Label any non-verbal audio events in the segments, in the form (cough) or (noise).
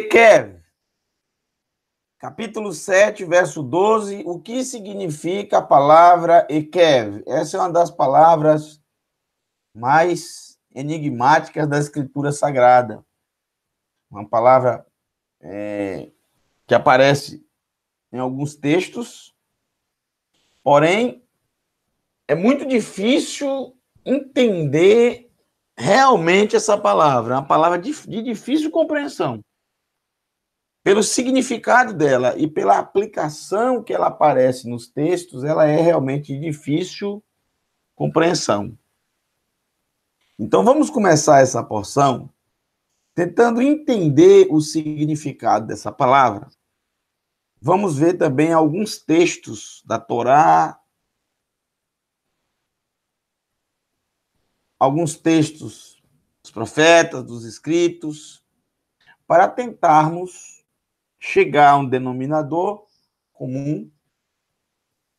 Bequev, capítulo 7, verso 12, o que significa a palavra Ekev? Essa é uma das palavras mais enigmáticas da Escritura Sagrada. Uma palavra é, que aparece em alguns textos, porém, é muito difícil entender realmente essa palavra, é uma palavra de, de difícil compreensão pelo significado dela e pela aplicação que ela aparece nos textos, ela é realmente difícil compreensão. Então vamos começar essa porção tentando entender o significado dessa palavra. Vamos ver também alguns textos da Torá, alguns textos dos profetas, dos escritos, para tentarmos chegar a um denominador comum,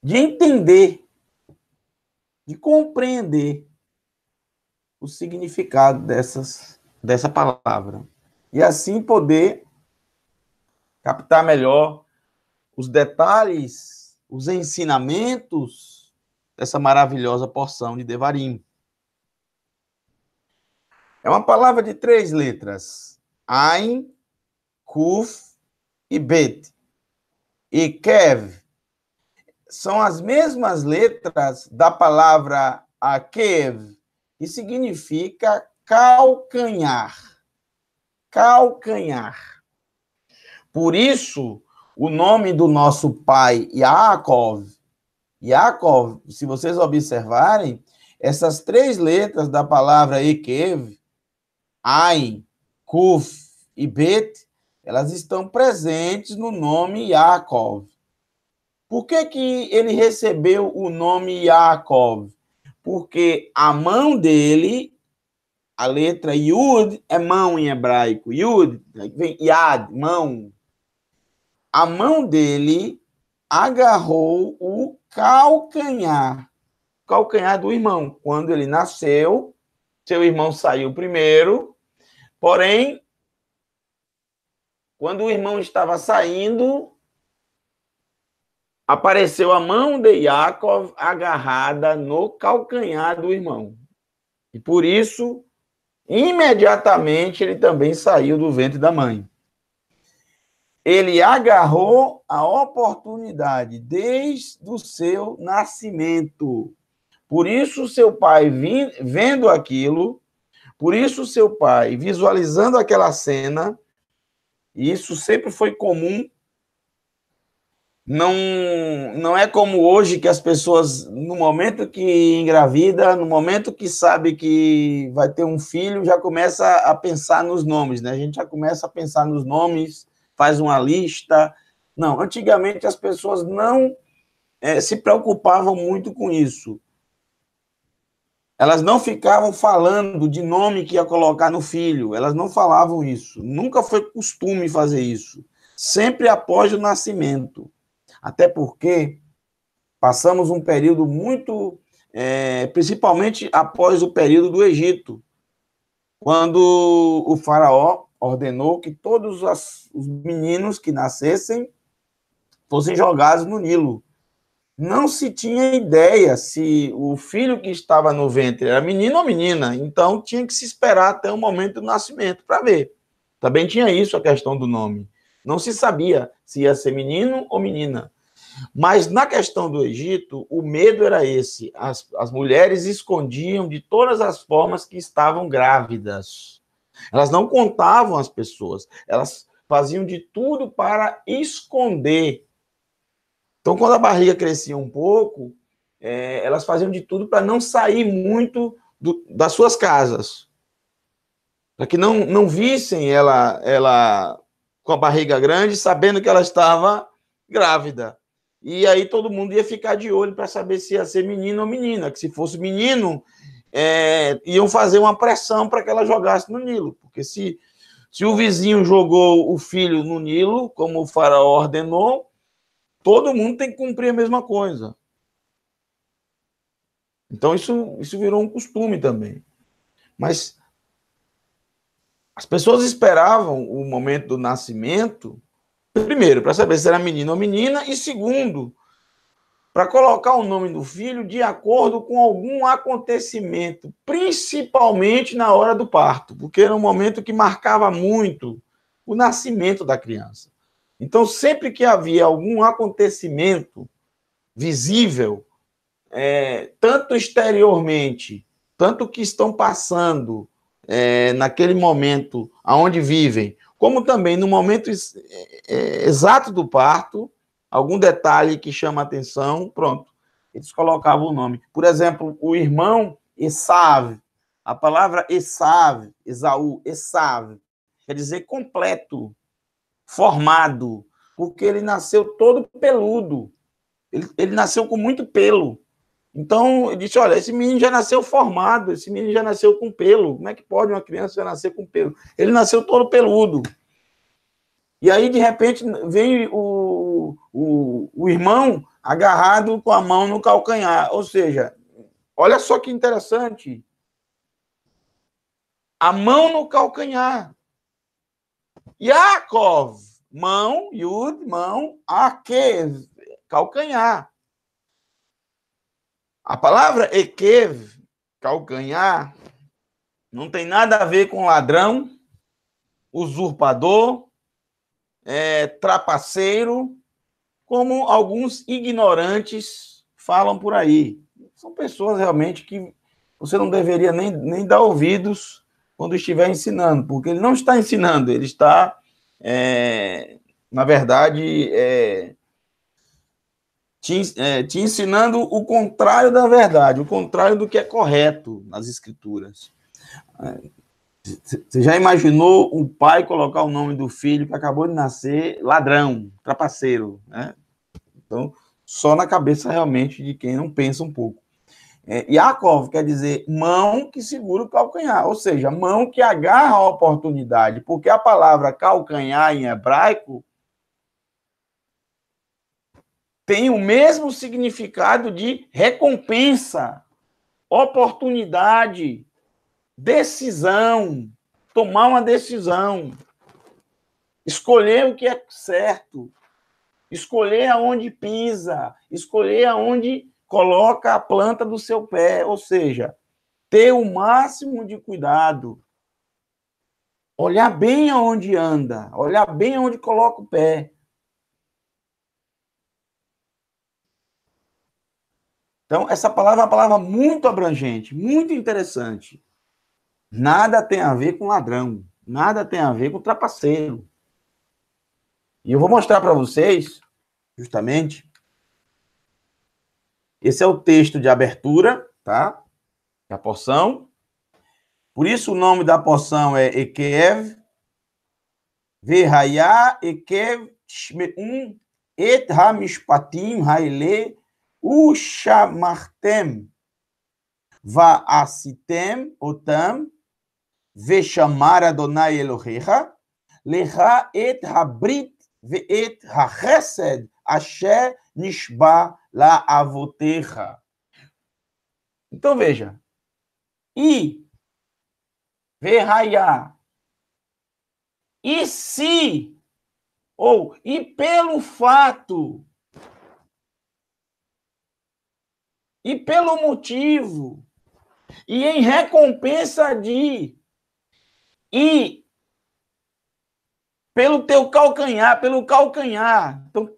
de entender, de compreender o significado dessas, dessa palavra. E assim poder captar melhor os detalhes, os ensinamentos dessa maravilhosa porção de Devarim. É uma palavra de três letras. Ain, Kuf e bet e kev são as mesmas letras da palavra akev, que significa calcanhar. Calcanhar. Por isso, o nome do nosso pai, Yaakov, Yaakov, se vocês observarem, essas três letras da palavra Ekev, Ain, Kuf e Bet, elas estão presentes no nome Yaakov. Por que, que ele recebeu o nome Yaakov? Porque a mão dele, a letra Yud é mão em hebraico. Yud, vem Yad, mão. A mão dele agarrou o calcanhar, calcanhar do irmão. Quando ele nasceu, seu irmão saiu primeiro, porém quando o irmão estava saindo, apareceu a mão de Jacob agarrada no calcanhar do irmão. E por isso, imediatamente ele também saiu do ventre da mãe. Ele agarrou a oportunidade desde o seu nascimento. Por isso, seu pai, vendo aquilo, por isso, seu pai, visualizando aquela cena, e isso sempre foi comum. Não, não é como hoje que as pessoas, no momento que engravida, no momento que sabe que vai ter um filho, já começa a pensar nos nomes, né? A gente já começa a pensar nos nomes, faz uma lista. Não, antigamente as pessoas não é, se preocupavam muito com isso. Elas não ficavam falando de nome que ia colocar no filho, elas não falavam isso. Nunca foi costume fazer isso. Sempre após o nascimento. Até porque passamos um período muito. É, principalmente após o período do Egito, quando o Faraó ordenou que todos os meninos que nascessem fossem jogados no Nilo não se tinha ideia se o filho que estava no ventre era menino ou menina, então tinha que se esperar até o momento do nascimento para ver. Também tinha isso a questão do nome. Não se sabia se ia ser menino ou menina. Mas na questão do Egito, o medo era esse. As, as mulheres escondiam de todas as formas que estavam grávidas. Elas não contavam às pessoas, elas faziam de tudo para esconder então, quando a barriga crescia um pouco, é, elas faziam de tudo para não sair muito do, das suas casas. Para que não, não vissem ela, ela com a barriga grande, sabendo que ela estava grávida. E aí todo mundo ia ficar de olho para saber se ia ser menino ou menina. Que se fosse menino, é, iam fazer uma pressão para que ela jogasse no Nilo. Porque se, se o vizinho jogou o filho no Nilo, como o faraó ordenou, todo mundo tem que cumprir a mesma coisa. Então isso, isso virou um costume também. Mas as pessoas esperavam o momento do nascimento, primeiro, para saber se era menino ou menina, e segundo, para colocar o nome do filho de acordo com algum acontecimento, principalmente na hora do parto, porque era um momento que marcava muito o nascimento da criança. Então, sempre que havia algum acontecimento visível, é, tanto exteriormente, tanto que estão passando é, naquele momento aonde vivem, como também no momento ex é, é, exato do parto, algum detalhe que chama atenção, pronto, eles colocavam o nome. Por exemplo, o irmão Esav, a palavra Esav, Esaú, Esav, quer dizer completo, formado, porque ele nasceu todo peludo. Ele, ele nasceu com muito pelo. Então, ele disse: olha, esse menino já nasceu formado, esse menino já nasceu com pelo. Como é que pode uma criança já nascer com pelo? Ele nasceu todo peludo. E aí, de repente, vem o, o, o irmão agarrado com a mão no calcanhar. Ou seja, olha só que interessante. A mão no calcanhar. Yaakov, mão, Yud, mão, Akev, calcanhar. A palavra Ekev, calcanhar, não tem nada a ver com ladrão, usurpador, é, trapaceiro, como alguns ignorantes falam por aí. São pessoas realmente que você não deveria nem, nem dar ouvidos quando estiver ensinando, porque ele não está ensinando, ele está, é, na verdade, é, te, é, te ensinando o contrário da verdade, o contrário do que é correto nas escrituras. Você já imaginou um pai colocar o nome do filho que acabou de nascer ladrão, trapaceiro, né? Então, só na cabeça realmente de quem não pensa um pouco. É, Yakov quer dizer mão que segura o calcanhar, ou seja, mão que agarra a oportunidade, porque a palavra calcanhar em hebraico tem o mesmo significado de recompensa, oportunidade, decisão, tomar uma decisão, escolher o que é certo, escolher aonde pisa, escolher aonde coloca a planta do seu pé, ou seja, ter o máximo de cuidado, olhar bem aonde anda, olhar bem aonde coloca o pé. Então, essa palavra é uma palavra muito abrangente, muito interessante. Nada tem a ver com ladrão, nada tem a ver com trapaceiro. E eu vou mostrar para vocês, justamente, esse é o texto de abertura, tá? Da porção. Por isso o nome da porção é Ekev. Verhaya Ekev Um Et Hamishpatim Haile Ushamartem asitem Otam Veshamar Adonai Elohecha Lecha Et Habrit Et Hachesed Asher Nishba la avoterra. Então veja. E verraia. E se ou e pelo fato e pelo motivo e em recompensa de e pelo teu calcanhar, pelo calcanhar. Então,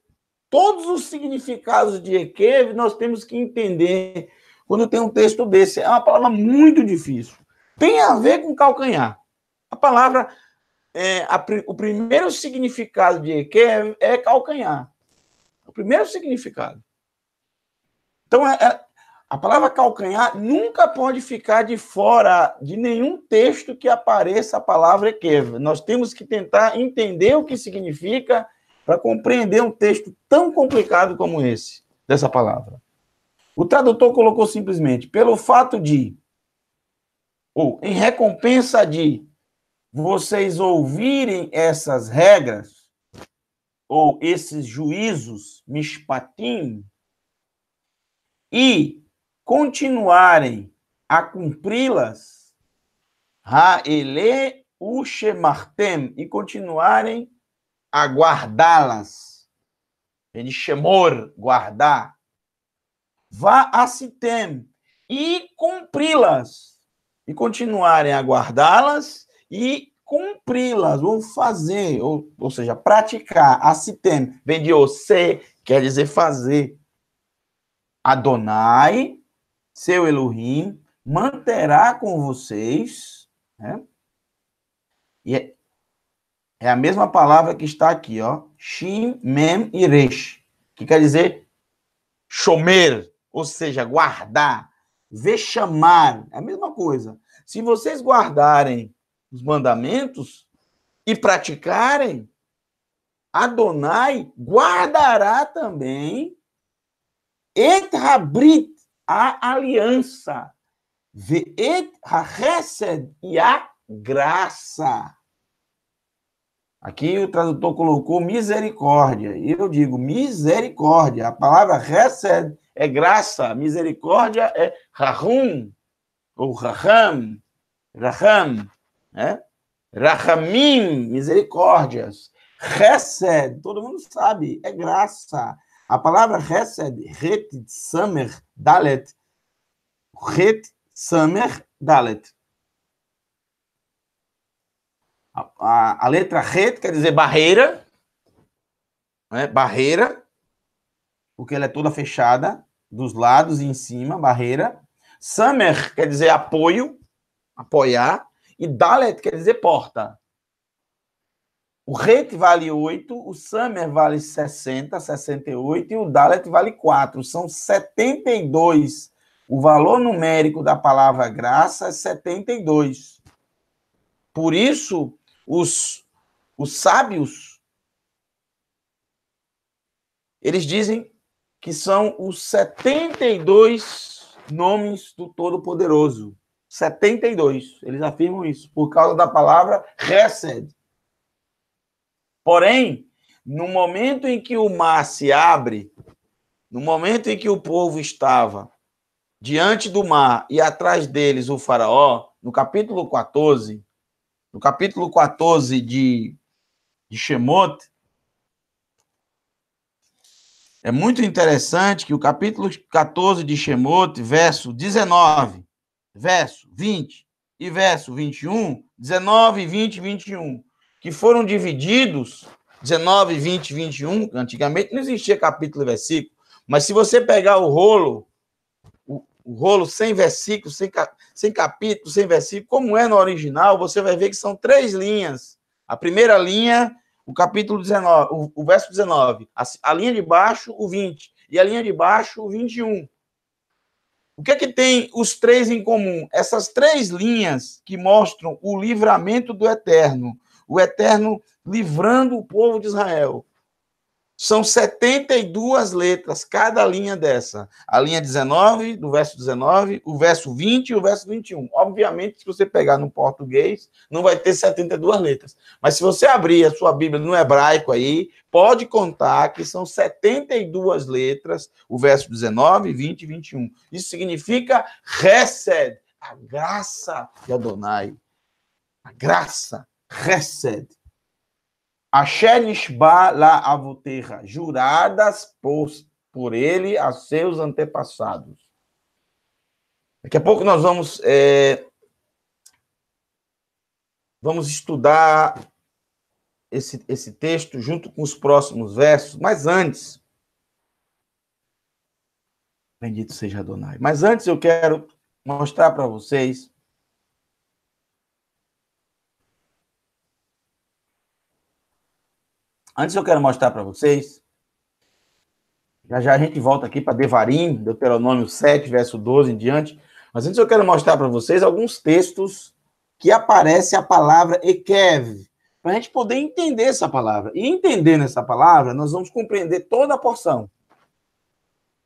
todos os significados de Ekev nós temos que entender quando tem um texto desse. É uma palavra muito difícil. Tem a ver com calcanhar. A palavra, é, a, o primeiro significado de Ekev é calcanhar. O primeiro significado. Então, é, é, a palavra calcanhar nunca pode ficar de fora de nenhum texto que apareça a palavra Ekev. Nós temos que tentar entender o que significa para compreender um texto tão complicado como esse, dessa palavra. O tradutor colocou simplesmente, pelo fato de, ou em recompensa de, vocês ouvirem essas regras, ou esses juízos, mishpatim, e continuarem a cumpri-las, Ha'ele Ushemartem, e continuarem a guardá-las. Ele chamou guardar. Vá a Sitem e cumpri-las. E continuarem a guardá-las e cumpri-las, ou fazer, ou, ou seja, praticar. A Sitem vem de você, quer dizer fazer. Adonai, seu Elohim, manterá com vocês, né? E é é a mesma palavra que está aqui, ó. Shin, Mem e Resh. Que quer dizer chomer, ou seja, guardar, vexamar. É a mesma coisa. Se vocês guardarem os mandamentos e praticarem, Adonai guardará também et habrit, a aliança, ve et ha e a graça. Aqui o tradutor colocou misericórdia. eu digo misericórdia. A palavra resed é graça, misericórdia é rahum, ou raham, raham, né? Rahamim, misericórdias. Resed, todo mundo sabe, é graça. A palavra resed, ret, samer, dalet, ret, samer, dalet, a, a, a letra ret quer dizer barreira, né? barreira, porque ela é toda fechada, dos lados e em cima, barreira. Summer quer dizer apoio, apoiar. E Dalet quer dizer porta. O Ret vale 8, o Summer vale 60, 68 e o Dalet vale 4. São 72. O valor numérico da palavra graça é 72. Por isso, os, os sábios, eles dizem que são os 72 nomes do Todo-Poderoso. 72. Eles afirmam isso por causa da palavra recebe. Porém, no momento em que o mar se abre, no momento em que o povo estava diante do mar e atrás deles o faraó, no capítulo 14, no capítulo 14 de, de Shemot, é muito interessante que o capítulo 14 de Shemot, verso 19, verso 20 e verso 21, 19, 20 21, que foram divididos, 19, 20 21, antigamente não existia capítulo e versículo, mas se você pegar o rolo o rolo sem versículos sem, sem capítulo, sem versículo, como é no original, você vai ver que são três linhas. A primeira linha, o capítulo 19, o, o verso 19. A, a, linha de baixo, o 20. E a linha de baixo, o 21. O que é que tem os três em comum? Essas três linhas que mostram o livramento do Eterno. O Eterno livrando o povo de Israel. São 72 letras, cada linha dessa. A linha 19, do verso 19, o verso 20 e o verso 21. Obviamente, se você pegar no português, não vai ter 72 letras. Mas se você abrir a sua Bíblia no hebraico aí, pode contar que são 72 letras, o verso 19, 20 e 21. Isso significa recebe, a graça de Adonai. A graça, recebe Asher Nishba la Avuterra, juradas por, por ele a seus antepassados. Daqui a pouco nós vamos é, vamos estudar esse, esse texto junto com os próximos versos, mas antes Bendito seja Adonai. Mas antes eu quero mostrar para vocês Antes eu quero mostrar para vocês. Já já a gente volta aqui para Devarim, Deuteronômio 7, verso 12 em diante. Mas antes eu quero mostrar para vocês alguns textos que aparece a palavra Ekev, para a gente poder entender essa palavra. E entendendo essa palavra, nós vamos compreender toda a porção.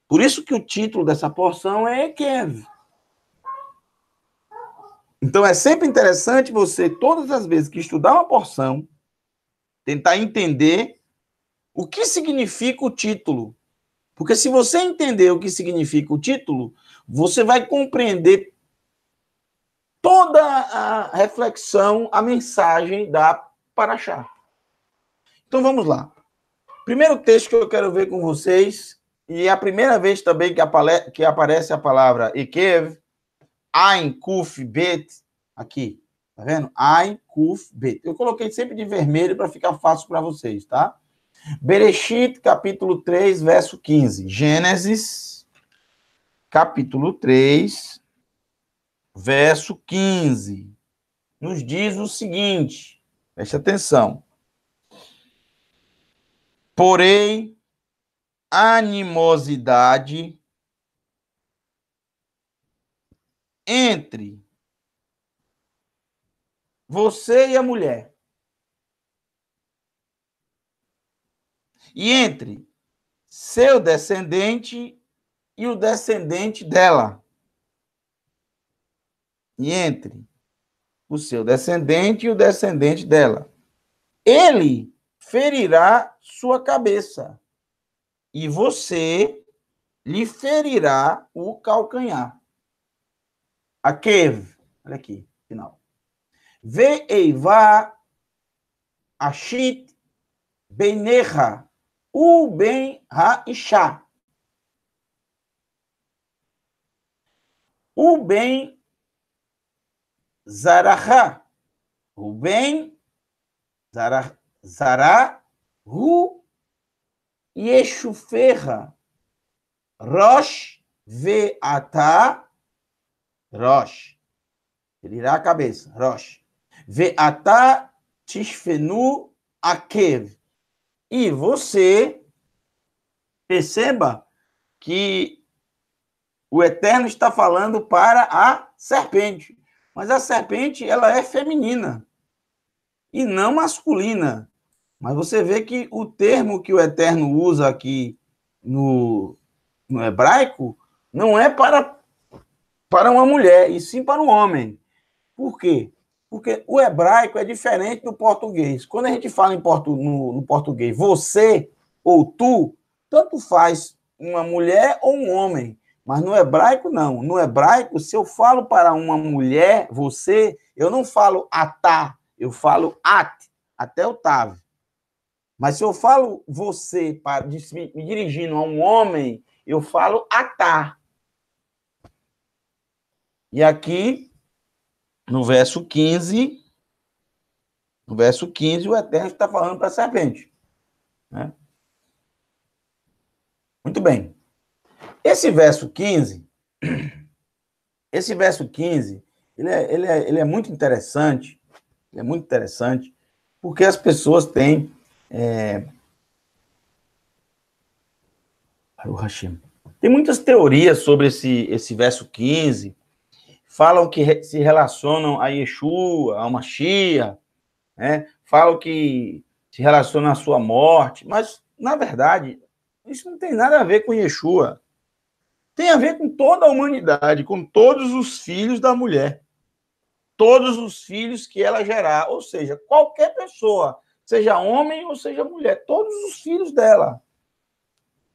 Por isso que o título dessa porção é Ekev. Então é sempre interessante você, todas as vezes que estudar uma porção, tentar entender o que significa o título. Porque se você entender o que significa o título, você vai compreender toda a reflexão, a mensagem da Paraxá. Então vamos lá. Primeiro texto que eu quero ver com vocês, e é a primeira vez também que, que aparece a palavra Ekev, Ain, Kuf, Bet, aqui. Tá vendo? Ain, Kuf, Bet. Eu coloquei sempre de vermelho para ficar fácil para vocês, tá? Bereshit, capítulo 3, verso 15. Gênesis, capítulo 3, verso 15. Nos diz o seguinte, preste atenção. Porém, animosidade entre você e a mulher. E entre seu descendente e o descendente dela. E entre o seu descendente e o descendente dela. Ele ferirá sua cabeça, e você lhe ferirá o calcanhar. A Kev, olha aqui, final. Ve'eiva ashit beneha u ben ha'isha. U ben zaraha. U ben zara, zara hu yeshuferra. Rosh ve'ata. Rosh. Ele irá a cabeça. Rosh. Ve'atá tishfenu akev. E você perceba que o Eterno está falando para a serpente. Mas a serpente, ela é feminina e não masculina. Mas você vê que o termo que o Eterno usa aqui no, no hebraico não é para, para uma mulher, e sim para um homem. Por quê? Porque o hebraico é diferente do português. Quando a gente fala portu, no, no português você ou tu, tanto faz uma mulher ou um homem. Mas no hebraico, não. No hebraico, se eu falo para uma mulher, você, eu não falo atá, eu falo at, até o tav. Mas se eu falo você, para, me dirigindo a um homem, eu falo atá. E aqui, no verso 15, no verso 15, o Eterno está falando para a serpente. Né? Muito bem. Esse verso 15, esse verso 15, ele é, ele é, ele é muito interessante, é muito interessante, porque as pessoas têm. É... Tem muitas teorias sobre esse, esse verso 15, falam que se relacionam a Yeshua, a Mashiach, né? falam que se relacionam à sua morte, mas, na verdade, isso não tem nada a ver com Yeshua. Tem a ver com toda a humanidade, com todos os filhos da mulher. Todos os filhos que ela gerar. Ou seja, qualquer pessoa, seja homem ou seja mulher, todos os filhos dela.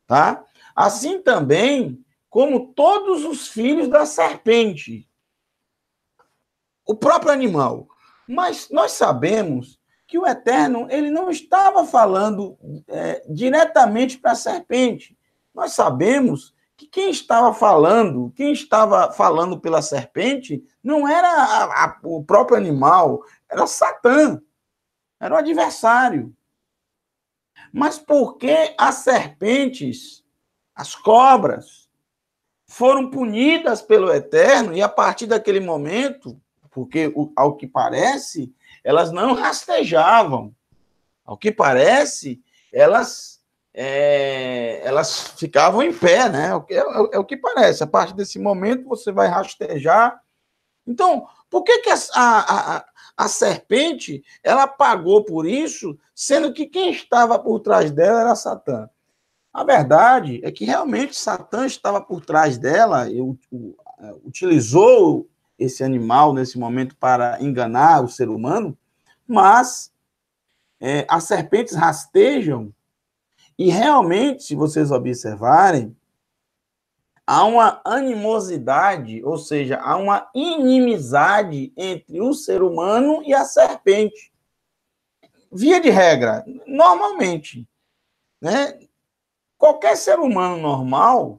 Tá? Assim também como todos os filhos da serpente, o próprio animal. Mas nós sabemos que o Eterno ele não estava falando é, diretamente para a serpente. Nós sabemos que quem estava falando, quem estava falando pela serpente, não era a, a, o próprio animal, era Satã, era o adversário. Mas por que as serpentes, as cobras, foram punidas pelo Eterno e a partir daquele momento porque, ao que parece, elas não rastejavam. Ao que parece, elas é, elas ficavam em pé, né? É, é, é, o que parece. A partir desse momento você vai rastejar. Então, por que, que a, a, a, a serpente ela pagou por isso, sendo que quem estava por trás dela era Satã? A verdade é que realmente Satã estava por trás dela, eu, é, utilizou esse animal nesse momento para enganar o ser humano, mas é, as serpentes rastejam e realmente, se vocês observarem, há uma animosidade, ou seja, há uma inimizade entre o ser humano e a serpente. Via de regra, normalmente, né? Qualquer ser humano normal,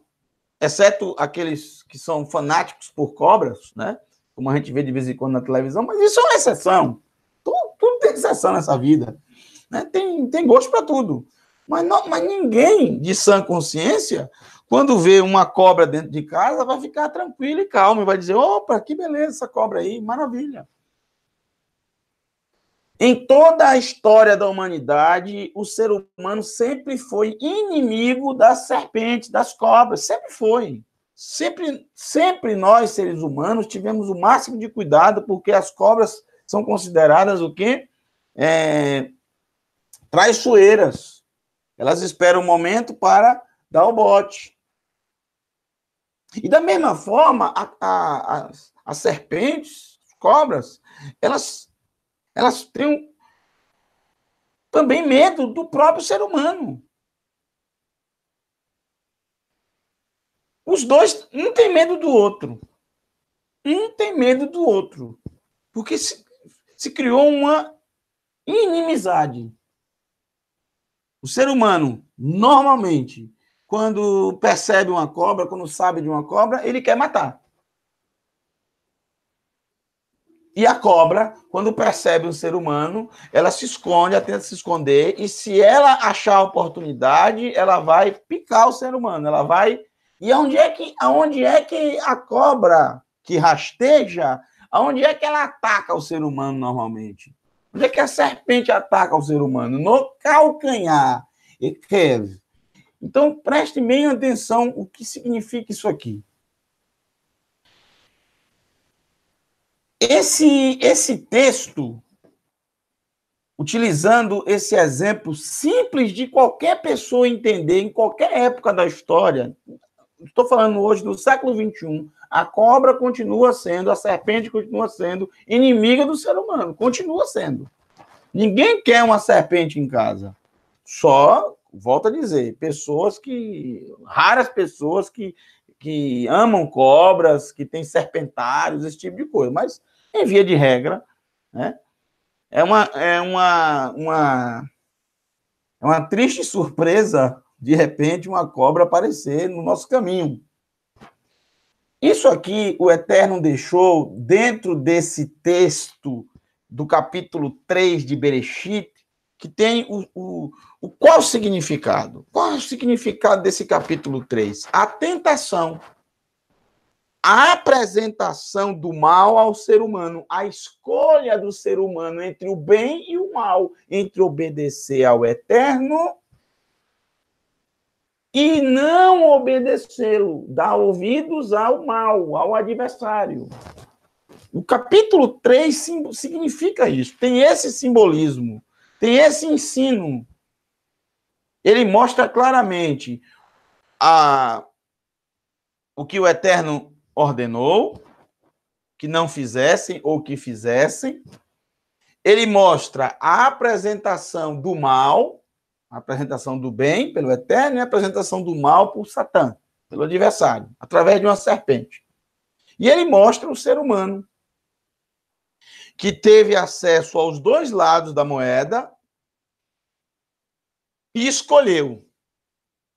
exceto aqueles que são fanáticos por cobras, né? como a gente vê de vez em quando na televisão, mas isso é uma exceção. Tudo, tudo tem exceção nessa vida. Né? Tem, tem gosto para tudo. Mas, não, mas ninguém de sã consciência, quando vê uma cobra dentro de casa, vai ficar tranquilo e calmo e vai dizer: opa, que beleza essa cobra aí, maravilha. Em toda a história da humanidade, o ser humano sempre foi inimigo das serpentes, das cobras, sempre foi. Sempre, sempre nós, seres humanos, tivemos o máximo de cuidado, porque as cobras são consideradas o quê? É, traiçoeiras. Elas esperam o um momento para dar o bote. E da mesma forma, a, a, a, as serpentes, as cobras, elas, elas têm um, também medo do próprio ser humano. Os dois, um tem medo do outro. Um tem medo do outro. Porque se, se criou uma inimizade. O ser humano, normalmente, quando percebe uma cobra, quando sabe de uma cobra, ele quer matar. E a cobra, quando percebe um ser humano, ela se esconde, ela tenta se esconder, e se ela achar a oportunidade, ela vai picar o ser humano, ela vai e aonde é que, aonde é que a cobra que rasteja, aonde é que ela ataca o ser humano normalmente? Onde é que a serpente ataca o ser humano? No calcanhar. Então, preste bem atenção o que significa isso aqui. Esse, esse texto, utilizando esse exemplo simples de qualquer pessoa entender em qualquer época da história, estou falando hoje do século XXI, a cobra continua sendo, a serpente continua sendo inimiga do ser humano, continua sendo. Ninguém quer uma serpente em casa. Só, volto a dizer, pessoas que. raras pessoas que, que amam cobras, que têm serpentários, esse tipo de coisa. Mas, em via de regra, né? É uma, é uma, uma, é uma triste surpresa de repente, uma cobra aparecer no nosso caminho. Isso aqui o Eterno deixou dentro desse texto do capítulo 3 de Berechit, que tem o, o, o qual significado? Qual é o significado desse capítulo 3? A tentação. A apresentação do mal ao ser humano, a escolha do ser humano entre o bem e o mal, entre obedecer ao eterno e não obedecê-lo, dar ouvidos ao mal, ao adversário. O capítulo 3 significa isso, tem esse simbolismo, tem esse ensino. Ele mostra claramente a, o que o Eterno ordenou, que não fizessem ou que fizessem. Ele mostra a apresentação do mal, a apresentação do bem pelo Eterno e a apresentação do mal por Satã, pelo adversário, através de uma serpente. E ele mostra o ser humano que teve acesso aos dois lados da moeda e escolheu.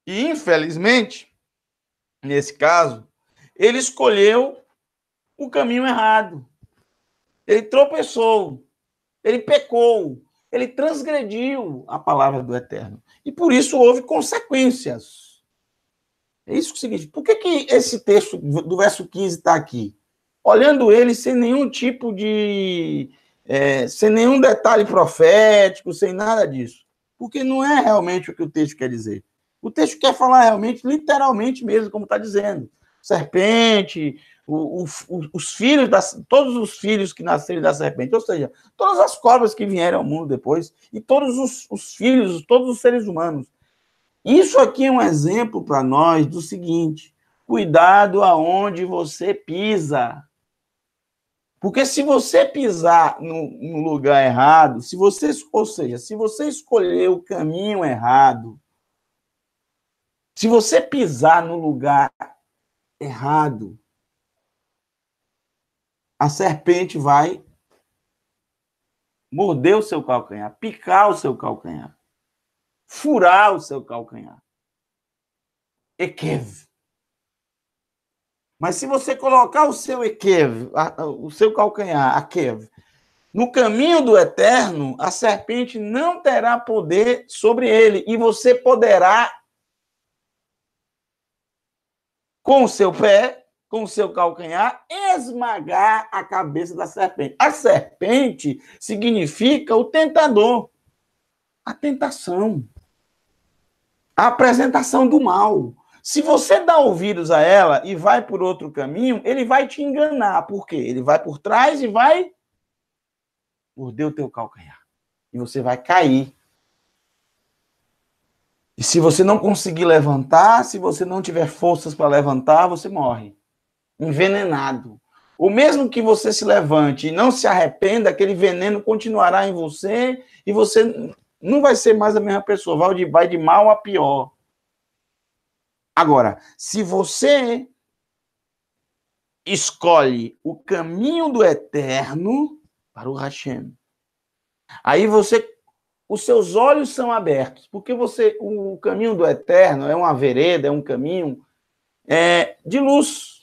E, infelizmente, nesse caso, ele escolheu o caminho errado. Ele tropeçou, ele pecou, ele transgrediu a palavra do Eterno. E por isso houve consequências. É isso que significa. Por que, que esse texto do verso 15 está aqui? Olhando ele sem nenhum tipo de. É, sem nenhum detalhe profético, sem nada disso. Porque não é realmente o que o texto quer dizer. O texto quer falar realmente, literalmente mesmo, como está dizendo. Serpente, os filhos, das, todos os filhos que nasceram da serpente, ou seja, todas as cobras que vieram ao mundo depois, e todos os, os filhos, todos os seres humanos. Isso aqui é um exemplo para nós do seguinte: cuidado aonde você pisa. Porque se você pisar no, no, lugar errado, se você, ou seja, se você escolher o caminho errado, se você pisar no lugar errado, a serpente vai morder o seu calcanhar, picar o seu calcanhar, furar o seu calcanhar. Ekev. Mas se você colocar o seu Ekev, o seu calcanhar, Akev, no caminho do eterno, a serpente não terá poder sobre ele e você poderá, com o seu pé, com seu calcanhar esmagar a cabeça da serpente. A serpente significa o tentador, a tentação, a apresentação do mal. Se você dá ouvidos a ela e vai por outro caminho, ele vai te enganar. Por quê? Ele vai por trás e vai morder o teu calcanhar. E você vai cair. E se você não conseguir levantar, se você não tiver forças para levantar, você morre. Uhum. envenenado. O mesmo que você se levante e não se arrependa, aquele veneno continuará em você e você não vai ser mais a mesma pessoa, vai de, vai de mal a pior. Agora, se você escolhe o caminho do eterno para o Hashem, aí você, os seus olhos são abertos, porque você, o caminho do eterno é uma vereda, é um caminho é, de luz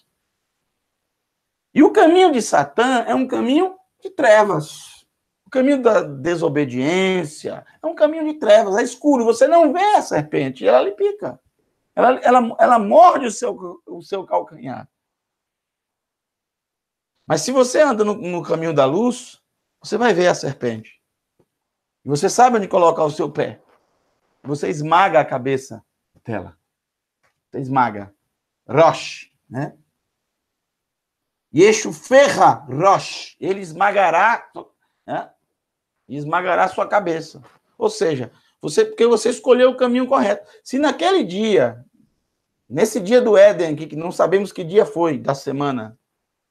e o caminho de Satã é um caminho de trevas. O caminho da desobediência é um caminho de trevas, é escuro. Você não vê a serpente, ela lhe pica. Ela, ela, ela morde o seu, o seu calcanhar. Mas se você anda no, no caminho da luz, você vai ver a serpente. E você sabe onde colocar o seu pé. Você esmaga a cabeça dela. Você esmaga. Roche, né? Yeshu ferra rosh, ele esmagará, né? esmagará sua cabeça. Ou seja, você porque você escolheu o caminho correto. Se naquele dia, nesse dia do Éden, que não sabemos que dia foi da semana,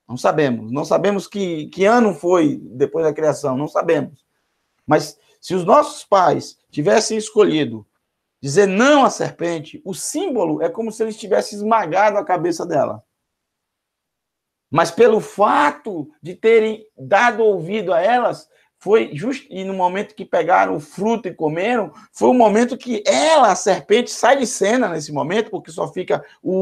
não sabemos, não sabemos que, que ano foi depois da criação, não sabemos. Mas se os nossos pais tivessem escolhido dizer não à serpente, o símbolo é como se eles tivessem esmagado a cabeça dela. Mas pelo fato de terem dado ouvido a elas, foi justo e no momento que pegaram o fruto e comeram, foi o momento que ela, a serpente, sai de cena nesse momento, porque só fica o,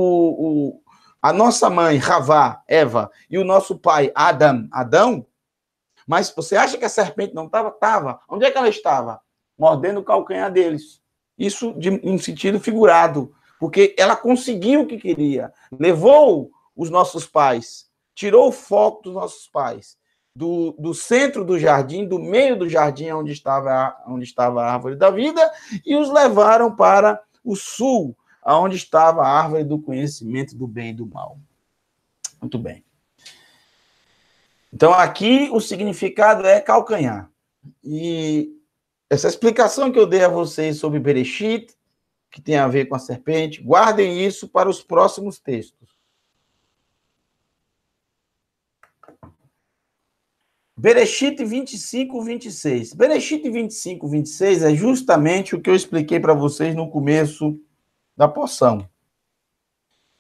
o a nossa mãe, Ravá, Eva, e o nosso pai, Adam, Adão. Mas você acha que a serpente não estava? Estava. Onde é que ela estava? Mordendo o calcanhar deles. Isso de um sentido figurado, porque ela conseguiu o que queria, levou os nossos pais tirou o foco dos nossos pais, do, do centro do jardim, do meio do jardim onde estava, a, onde estava a árvore da vida, e os levaram para o sul, aonde estava a árvore do conhecimento do bem e do mal. Muito bem. Então, aqui o significado é calcanhar. E essa explicação que eu dei a vocês sobre Berechit, que tem a ver com a serpente, guardem isso para os próximos textos. Berechite 25, 26. Berechite 25, 26 é justamente o que eu expliquei para vocês no começo da poção.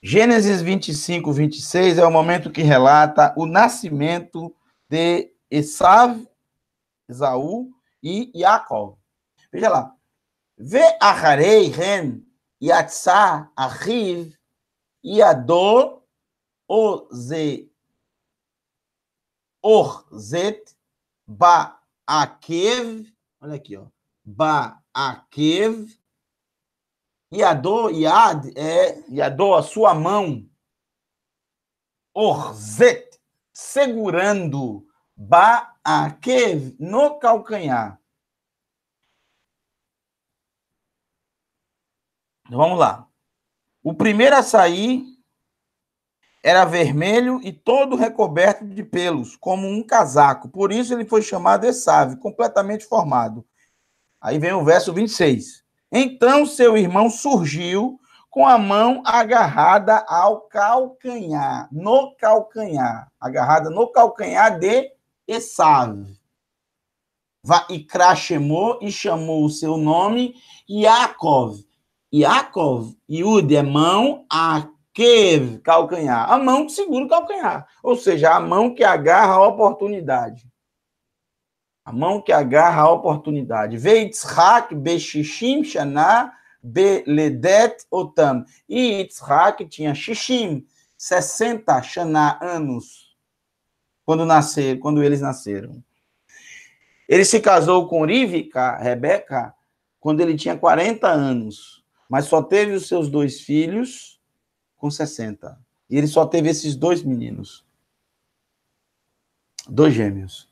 Gênesis 25, 26 é o momento que relata o nascimento de Esav, Esaú e Jacob. Veja lá. Ve aharei ren yatsá arriv yador oze Orzet Baakev, olha aqui, ó, Baakev, Yadô, Yad, é, Yadô, a sua mão, Orzet, segurando Baakev no calcanhar. Então, vamos lá. O primeiro a sair era vermelho e todo recoberto de pelos, como um casaco. Por isso ele foi chamado Esave, completamente formado. Aí vem o verso 26. Então seu irmão surgiu com a mão agarrada ao calcanhar, no calcanhar, agarrada no calcanhar de Esave. E crachemou e chamou o seu nome Yaakov. Yaakov, Yud é mão, a que calcanhar, a mão que segura o calcanhar, ou seja, a mão que agarra a oportunidade. A mão que agarra a oportunidade. Veitzhak beshishim shana beledet otam. E Yitzhak tinha shishim, 60 shana anos, quando nascer, quando eles nasceram. Ele se casou com Rivka, Rebeca, quando ele tinha 40 anos, mas só teve os seus dois filhos com 60. E ele só teve esses dois meninos. Dois gêmeos.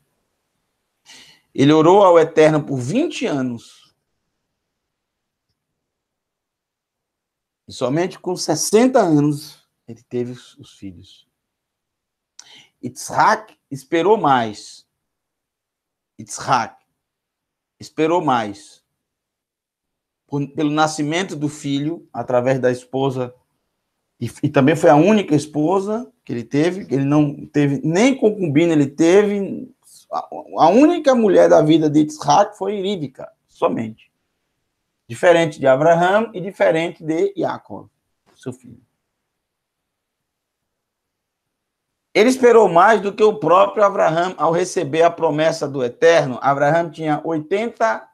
Ele orou ao Eterno por 20 anos. E somente com 60 anos ele teve os, filhos. Itzhak esperou mais. Itzhak esperou mais. pelo nascimento do filho, através da esposa e, e, também foi a única esposa que ele teve, que ele não teve nem concubina, ele teve. A, a única mulher da vida de Isaac foi Iríbica, somente. Diferente de Abraão e diferente de Jacob, seu filho. Ele esperou mais do que o próprio Abraão ao receber a promessa do Eterno. Abraão tinha 80.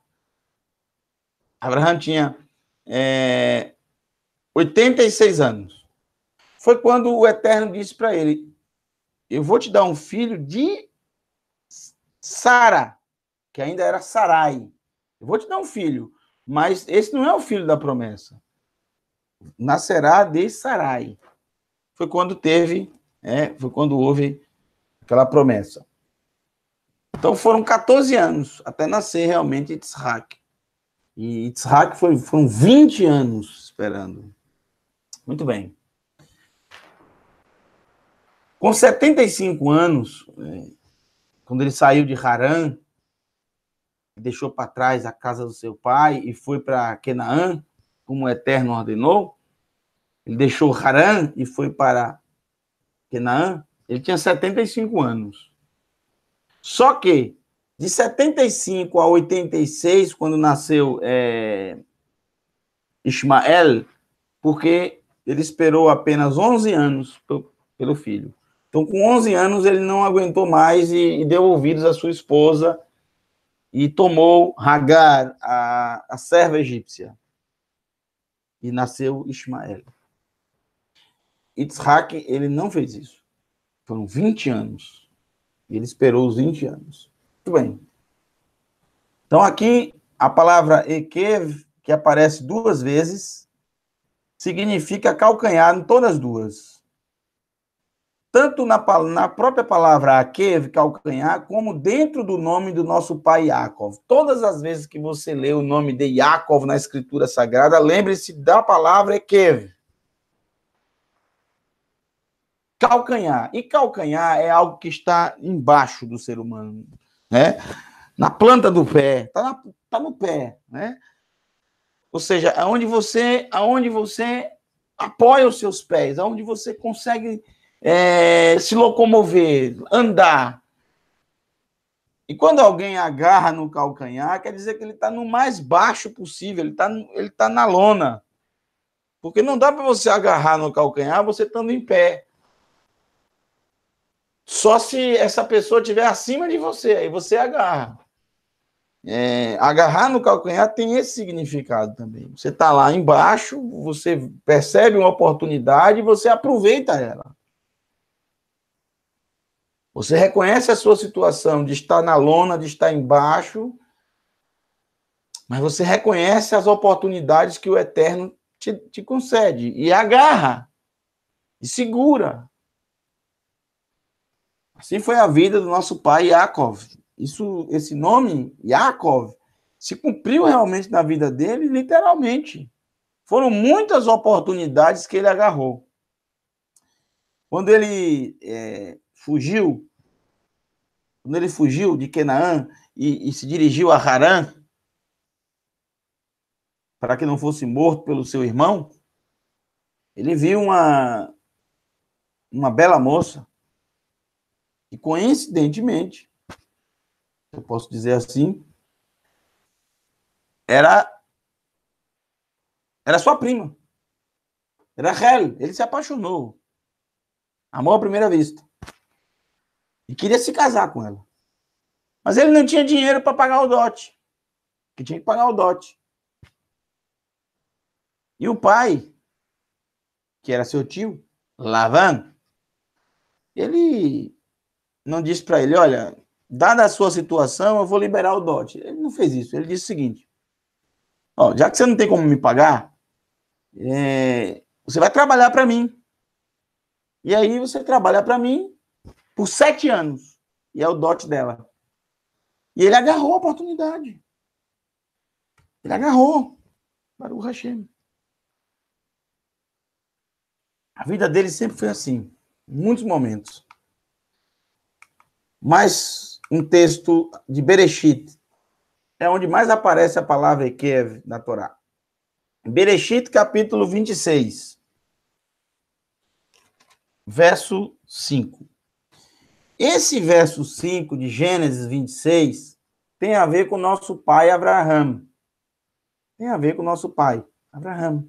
Abraão tinha é, 86 anos foi quando o Eterno disse para ele: Eu vou te dar um filho de Sara, que ainda era Sarai. Eu vou te dar um filho, mas esse não é o filho da promessa. Nascerá de Sarai. Foi quando teve, é, foi quando houve aquela promessa. Então foram 14 anos até nascer realmente Yitzhak. E Yitzhak foi, foram 20 anos esperando. Muito bem. Com 75 anos, né, quando ele saiu de Haran, deixou para trás a casa do seu pai e foi para Canaã, como o Eterno ordenou, ele deixou Haran e foi para Canaã, ele tinha 75 anos. Só que, de 75 a 86, quando nasceu é, Ismael, porque ele esperou apenas 11 anos pelo filho. Então, com 11 anos, ele não aguentou mais e, e deu ouvidos à sua esposa e tomou Hagar, a, a serva egípcia. E nasceu Ismael. Yitzhak, ele não fez isso. Foram 20 anos. Ele esperou os 20 anos. Muito bem. Então, aqui, a palavra Ekev, que aparece duas vezes, significa calcanhar em todas as duas tanto na, na própria palavra Akev, calcanhar, como dentro do nome do nosso pai Yaakov. Todas as vezes que você lê o nome de Yaakov na Escritura Sagrada, lembre-se da palavra Akev. Calcanhar. E calcanhar é algo que está embaixo do ser humano, né? Na planta do pé, está tá no pé, né? Ou seja, aonde você, aonde você apoia os seus pés, aonde você consegue é, se locomover, andar. E quando alguém agarra no calcanhar, quer dizer que ele está no mais baixo possível, ele está ele tá na lona. Porque não dá para você agarrar no calcanhar você estando em pé. Só se essa pessoa estiver acima de você, aí você agarra. É, agarrar no calcanhar tem esse significado também. Você está lá embaixo, você percebe uma oportunidade, e você aproveita ela. Você reconhece a sua situação de estar na lona, de estar embaixo, mas você reconhece as oportunidades que o Eterno te, te concede e agarra e segura. Assim foi a vida do nosso pai Yaakov. Isso, esse nome, Yaakov, se cumpriu realmente na vida dele, literalmente. Foram muitas oportunidades que ele agarrou. Quando ele é, fugiu, quando ele fugiu de Canaã e, e se dirigiu a Harã, para que não fosse morto pelo seu irmão, ele viu uma, uma bela moça, e coincidentemente, eu posso dizer assim, era era sua prima. Era Hel. Ele se apaixonou. Amor à primeira vista. E queria se casar com ela. Mas ele não tinha dinheiro para pagar o dote. Que tinha que pagar o dote. E o pai, que era seu tio, Lavan, ele não disse para ele: olha, dada a sua situação, eu vou liberar o dote. Ele não fez isso. Ele disse o seguinte: já que você não tem como me pagar, é, você vai trabalhar para mim. E aí você trabalha para mim por sete anos. E é o dote dela. E ele agarrou a oportunidade. Ele agarrou. para o Hashem. A vida dele sempre foi assim. Em muitos momentos. Mas um texto de Berechit é onde mais aparece a palavra Ekev na Torá. Berechit capítulo 26, verso 5. Esse verso 5 de Gênesis 26 tem a ver com nosso pai Abraão. Tem a ver com nosso pai, Abraão.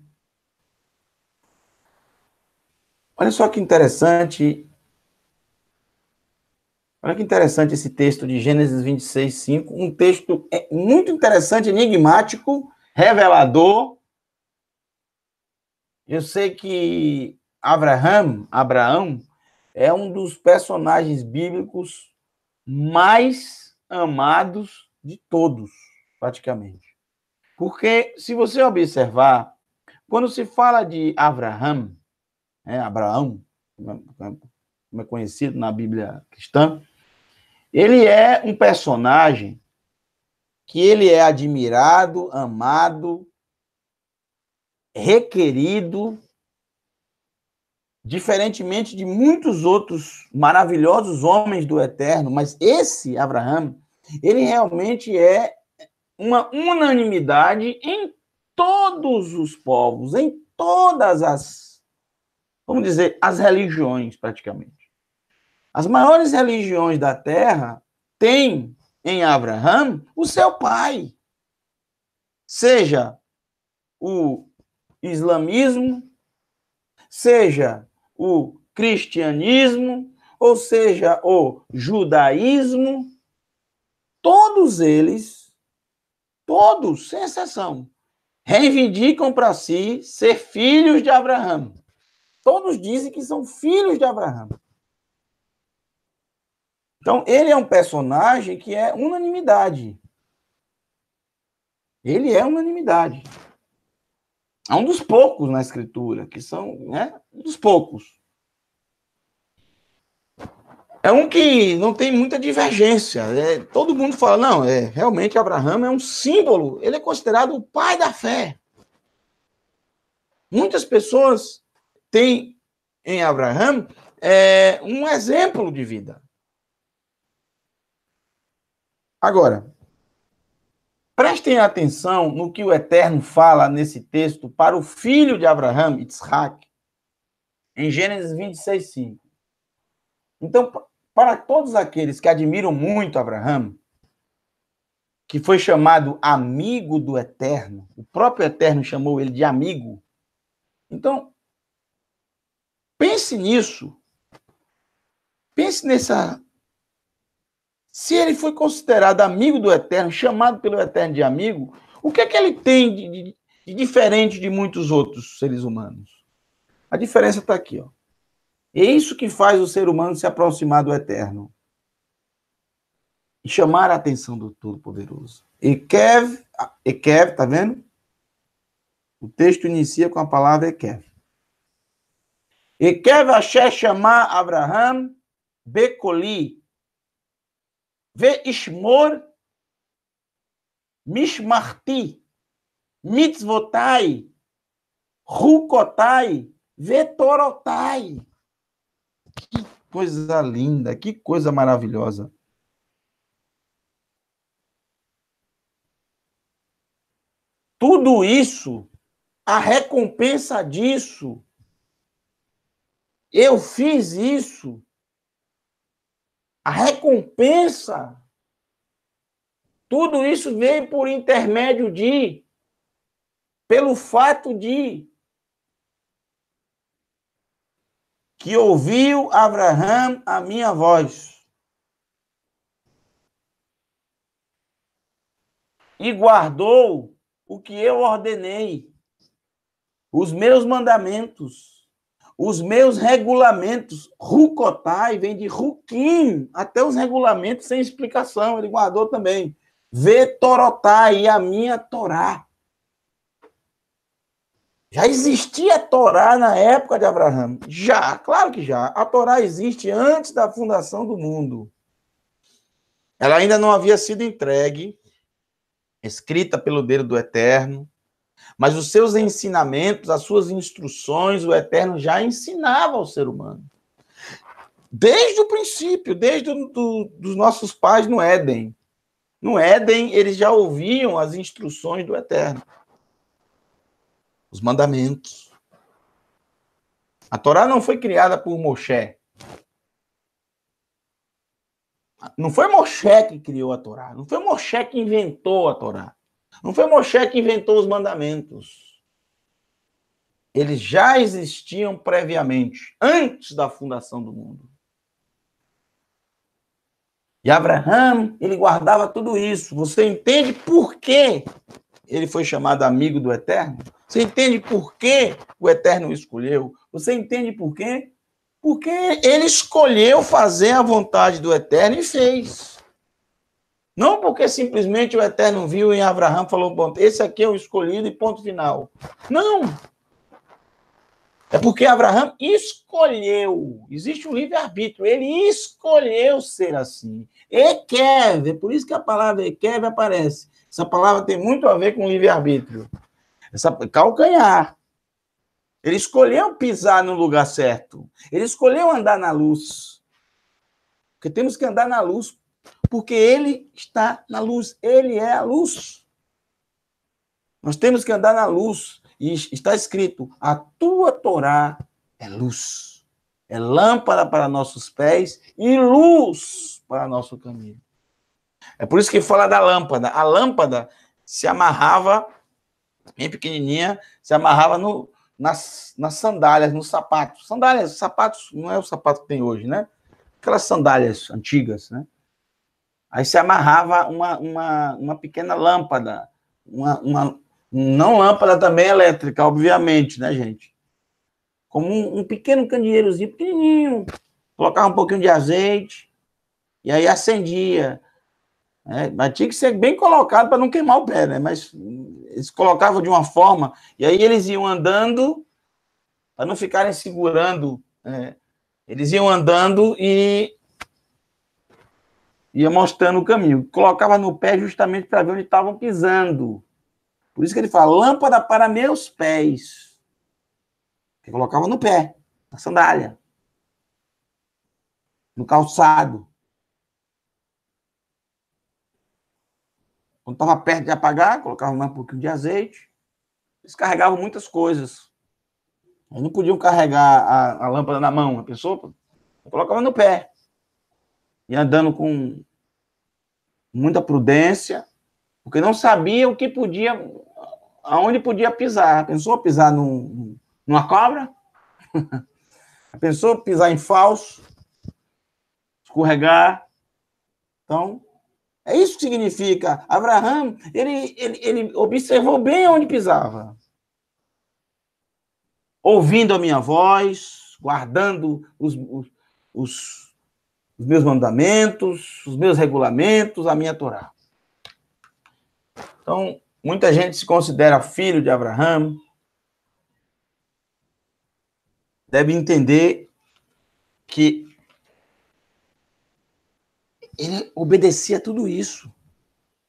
Olha só que interessante. Olha que interessante esse texto de Gênesis 26, 5. Um texto é, muito interessante, enigmático, revelador. Eu sei que Abraham, Abraão, Abraão é um dos personagens bíblicos mais amados de todos, praticamente. Porque, se você observar, quando se fala de Abraham, né, é, Abraão, como é conhecido na Bíblia cristã, ele é um personagem que ele é admirado, amado, requerido diferentemente de muitos outros maravilhosos homens do Eterno, mas esse Abraão, ele realmente é uma unanimidade em todos os povos, em todas as, vamos dizer, as religiões, praticamente. As maiores religiões da Terra têm em Abraão o seu pai. Seja o islamismo, seja o cristianismo, ou seja, o judaísmo, todos eles, todos, sem exceção, reivindicam para si ser filhos de Abraão. Todos dizem que são filhos de Abraão. Então, ele é um personagem que é unanimidade. Ele é unanimidade. É um dos poucos na escritura, que são, né? Um dos poucos. É um que não tem muita divergência. É, todo mundo fala, não, é realmente Abraão é um símbolo, ele é considerado o pai da fé. Muitas pessoas têm em Abraão é, um exemplo de vida. Agora, Prestem atenção no que o Eterno fala nesse texto para o filho de Abraão, Isaac, em Gênesis 26, 5. Então, para todos aqueles que admiram muito Abraão, que foi chamado amigo do Eterno, o próprio Eterno chamou ele de amigo. Então, pense nisso. Pense nessa se ele foi considerado amigo do Eterno, chamado pelo Eterno de amigo, o que é que ele tem de, de, de diferente de muitos outros seres humanos? A diferença está aqui, ó. É isso que faz o ser humano se aproximar do Eterno e chamar a atenção do Todo-Poderoso. Ekev, Ekev, tá vendo? O texto inicia com a palavra Ekev. Ekev Asher chamar Abraham Bekoli, ishmor mishmarti mitzvotai rukotai vetorotai. Que coisa linda, que coisa maravilhosa. Tudo isso, a recompensa disso, eu fiz isso a recompensa, tudo isso vem por intermédio de, pelo fato de, que ouviu Abraão a minha voz. E guardou o que eu ordenei, os meus mandamentos os meus regulamentos, Rucotai vem de Ruquim, até os regulamentos sem explicação, ele guardou também. Vetorotai, a minha Torá. Já existia a Torá na época de Abraão? Já, claro que já. A Torá existe antes da fundação do mundo. Ela ainda não havia sido entregue, escrita pelo dedo do Eterno, mas os seus ensinamentos, as suas instruções, o Eterno já ensinava ao ser humano. Desde o princípio, desde do, nossos pais no Éden. No Éden, eles já ouviam as instruções do Eterno, os mandamentos. A Torá não foi criada por Moshe. Não foi Moshe que criou a Torá, não foi Moshe que inventou a Torá. Não foi Moshe que inventou os mandamentos. Eles já existiam previamente, antes da fundação do mundo. E Abraão, ele guardava tudo isso. Você entende por quê ele foi chamado amigo do Eterno? Você entende por que o Eterno o escolheu? Você entende por quê? Porque ele escolheu fazer a vontade do Eterno e fez. Não porque simplesmente o Eterno viu em Abraão e falou: bom, esse aqui é o escolhido e ponto final. Não! É porque Abraão escolheu. Existe um livre-arbítrio. Ele escolheu ser assim. Ekev, é por isso que a palavra Ekev aparece. Essa palavra tem muito a ver com livre-arbítrio. Essa calcanhar. Ele escolheu pisar no lugar certo. Ele escolheu andar na luz. Porque temos que andar na luz porque ele está na luz, ele é a luz. Nós temos que andar na luz, e está escrito: a tua Torá é luz, é lâmpada para nossos pés e luz para nosso caminho. É por isso que fala da lâmpada. A lâmpada se amarrava, bem pequenininha, se amarrava no, nas, nas sandálias, nos sapatos. Sandálias, sapatos, não é o sapato que tem hoje, né? Aquelas sandálias antigas, né? Aí se amarrava uma, uma, uma pequena lâmpada, uma, uma não lâmpada também elétrica, obviamente, né, gente? Como um, um pequeno candeeirozinho pequenininho, colocava um pouquinho de azeite e aí acendia. É, mas tinha que ser bem colocado para não queimar o pé, né? Mas eles colocavam de uma forma, e aí eles iam andando para não ficarem segurando. É, eles iam andando e ia mostrando o caminho. Colocava no pé justamente para ver onde estavam pisando. Por isso que ele fala: lâmpada para meus pés. Que colocava no pé, na sandália, no calçado. Quando estava perto de apagar, colocava mais um pouquinho de azeite. Eles carregavam muitas coisas. Eles não podiam carregar a, a lâmpada na mão, a pessoa colocava no pé e andando com muita prudência, porque não sabia o que podia, aonde podia pisar. Pensou pisar num, numa cobra? (laughs) Pensou pisar em falso? Escorregar? Então, é isso que significa. Abraão, ele, ele, ele observou bem aonde pisava. Ouvindo a minha voz, guardando os, os, os os meus mandamentos, os meus regulamentos, a minha Torá. Então, muita gente se considera filho de Abraão, deve entender que ele obedecia tudo isso.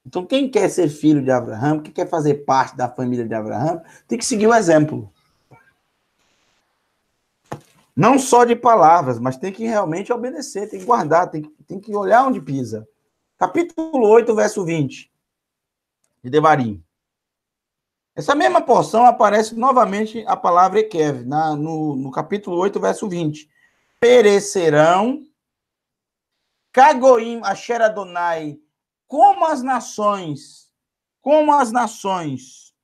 Então, quem quer ser filho de Abraão, quem quer fazer parte da família de Abraão, tem que seguir o exemplo. Não só de palavras, mas tem que realmente obedecer, tem que guardar, tem, tem que olhar onde pisa. Capítulo 8, verso 20 de Devarim. Essa mesma porção aparece novamente a palavra Ekev, na, no, no capítulo 8, verso 20. Perecerão Kagoim Asher Adonai, como as nações, como as nações,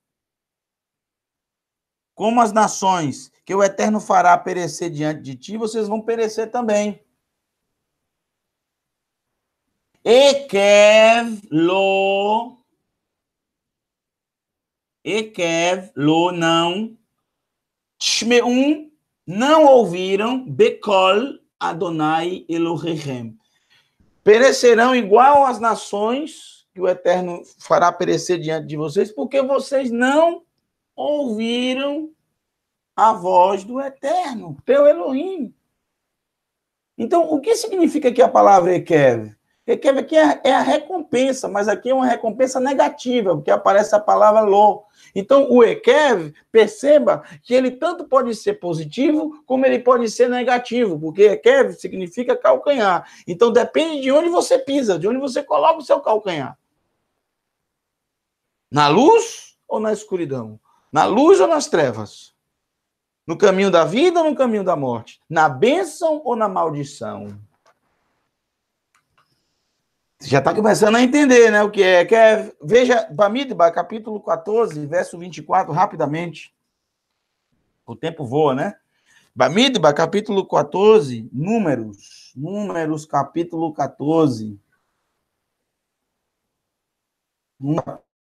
como as nações que o Eterno fará perecer diante de ti, vocês vão perecer também. Ekev lo. Ekev lo não. Shmeum não ouviram. Bekol Adonai Elohim. Perecerão igual as nações que o Eterno fará perecer diante de vocês, porque vocês não ouviram a voz do Eterno, teu Elohim. Então, o que significa aqui a palavra Ekev? Ekev aqui é, é a recompensa, mas aqui é uma recompensa negativa, porque aparece a palavra Lo. Então, o Ekev, perceba que ele tanto pode ser positivo, como ele pode ser negativo, porque Ekev significa calcanhar. Então, depende de onde você pisa, de onde você coloca o seu calcanhar. Na luz ou na escuridão? Na luz ou nas trevas? No caminho da vida ou no caminho da morte? Na bênção ou na maldição? Você já está começando a entender, né? O que é. Quer... Veja Bamidba, capítulo 14, verso 24, rapidamente. O tempo voa, né? Bamidba, capítulo 14, números. Números, capítulo 14.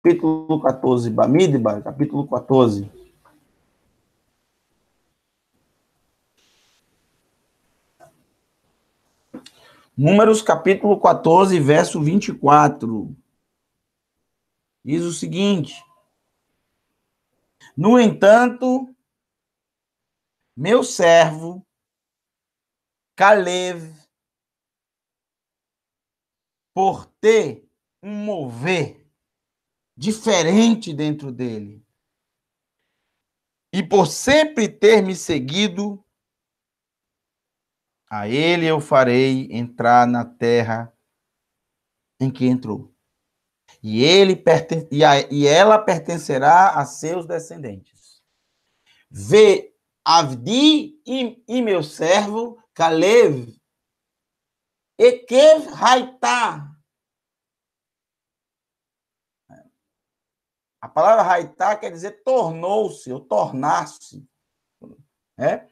Capítulo 14, Bamidba, capítulo 14. Números capítulo 14, verso 24. Diz o seguinte: No entanto, meu servo Caleb, por ter um mover diferente dentro dele, e por sempre ter me seguido, a ele eu farei entrar na terra em que entrou. E, ele perten... e, a... e ela pertencerá a seus descendentes. Vê Avdi e, e meu servo Caleb Ekev Haitá. A palavra Haitá quer dizer tornou-se ou tornar-se. É?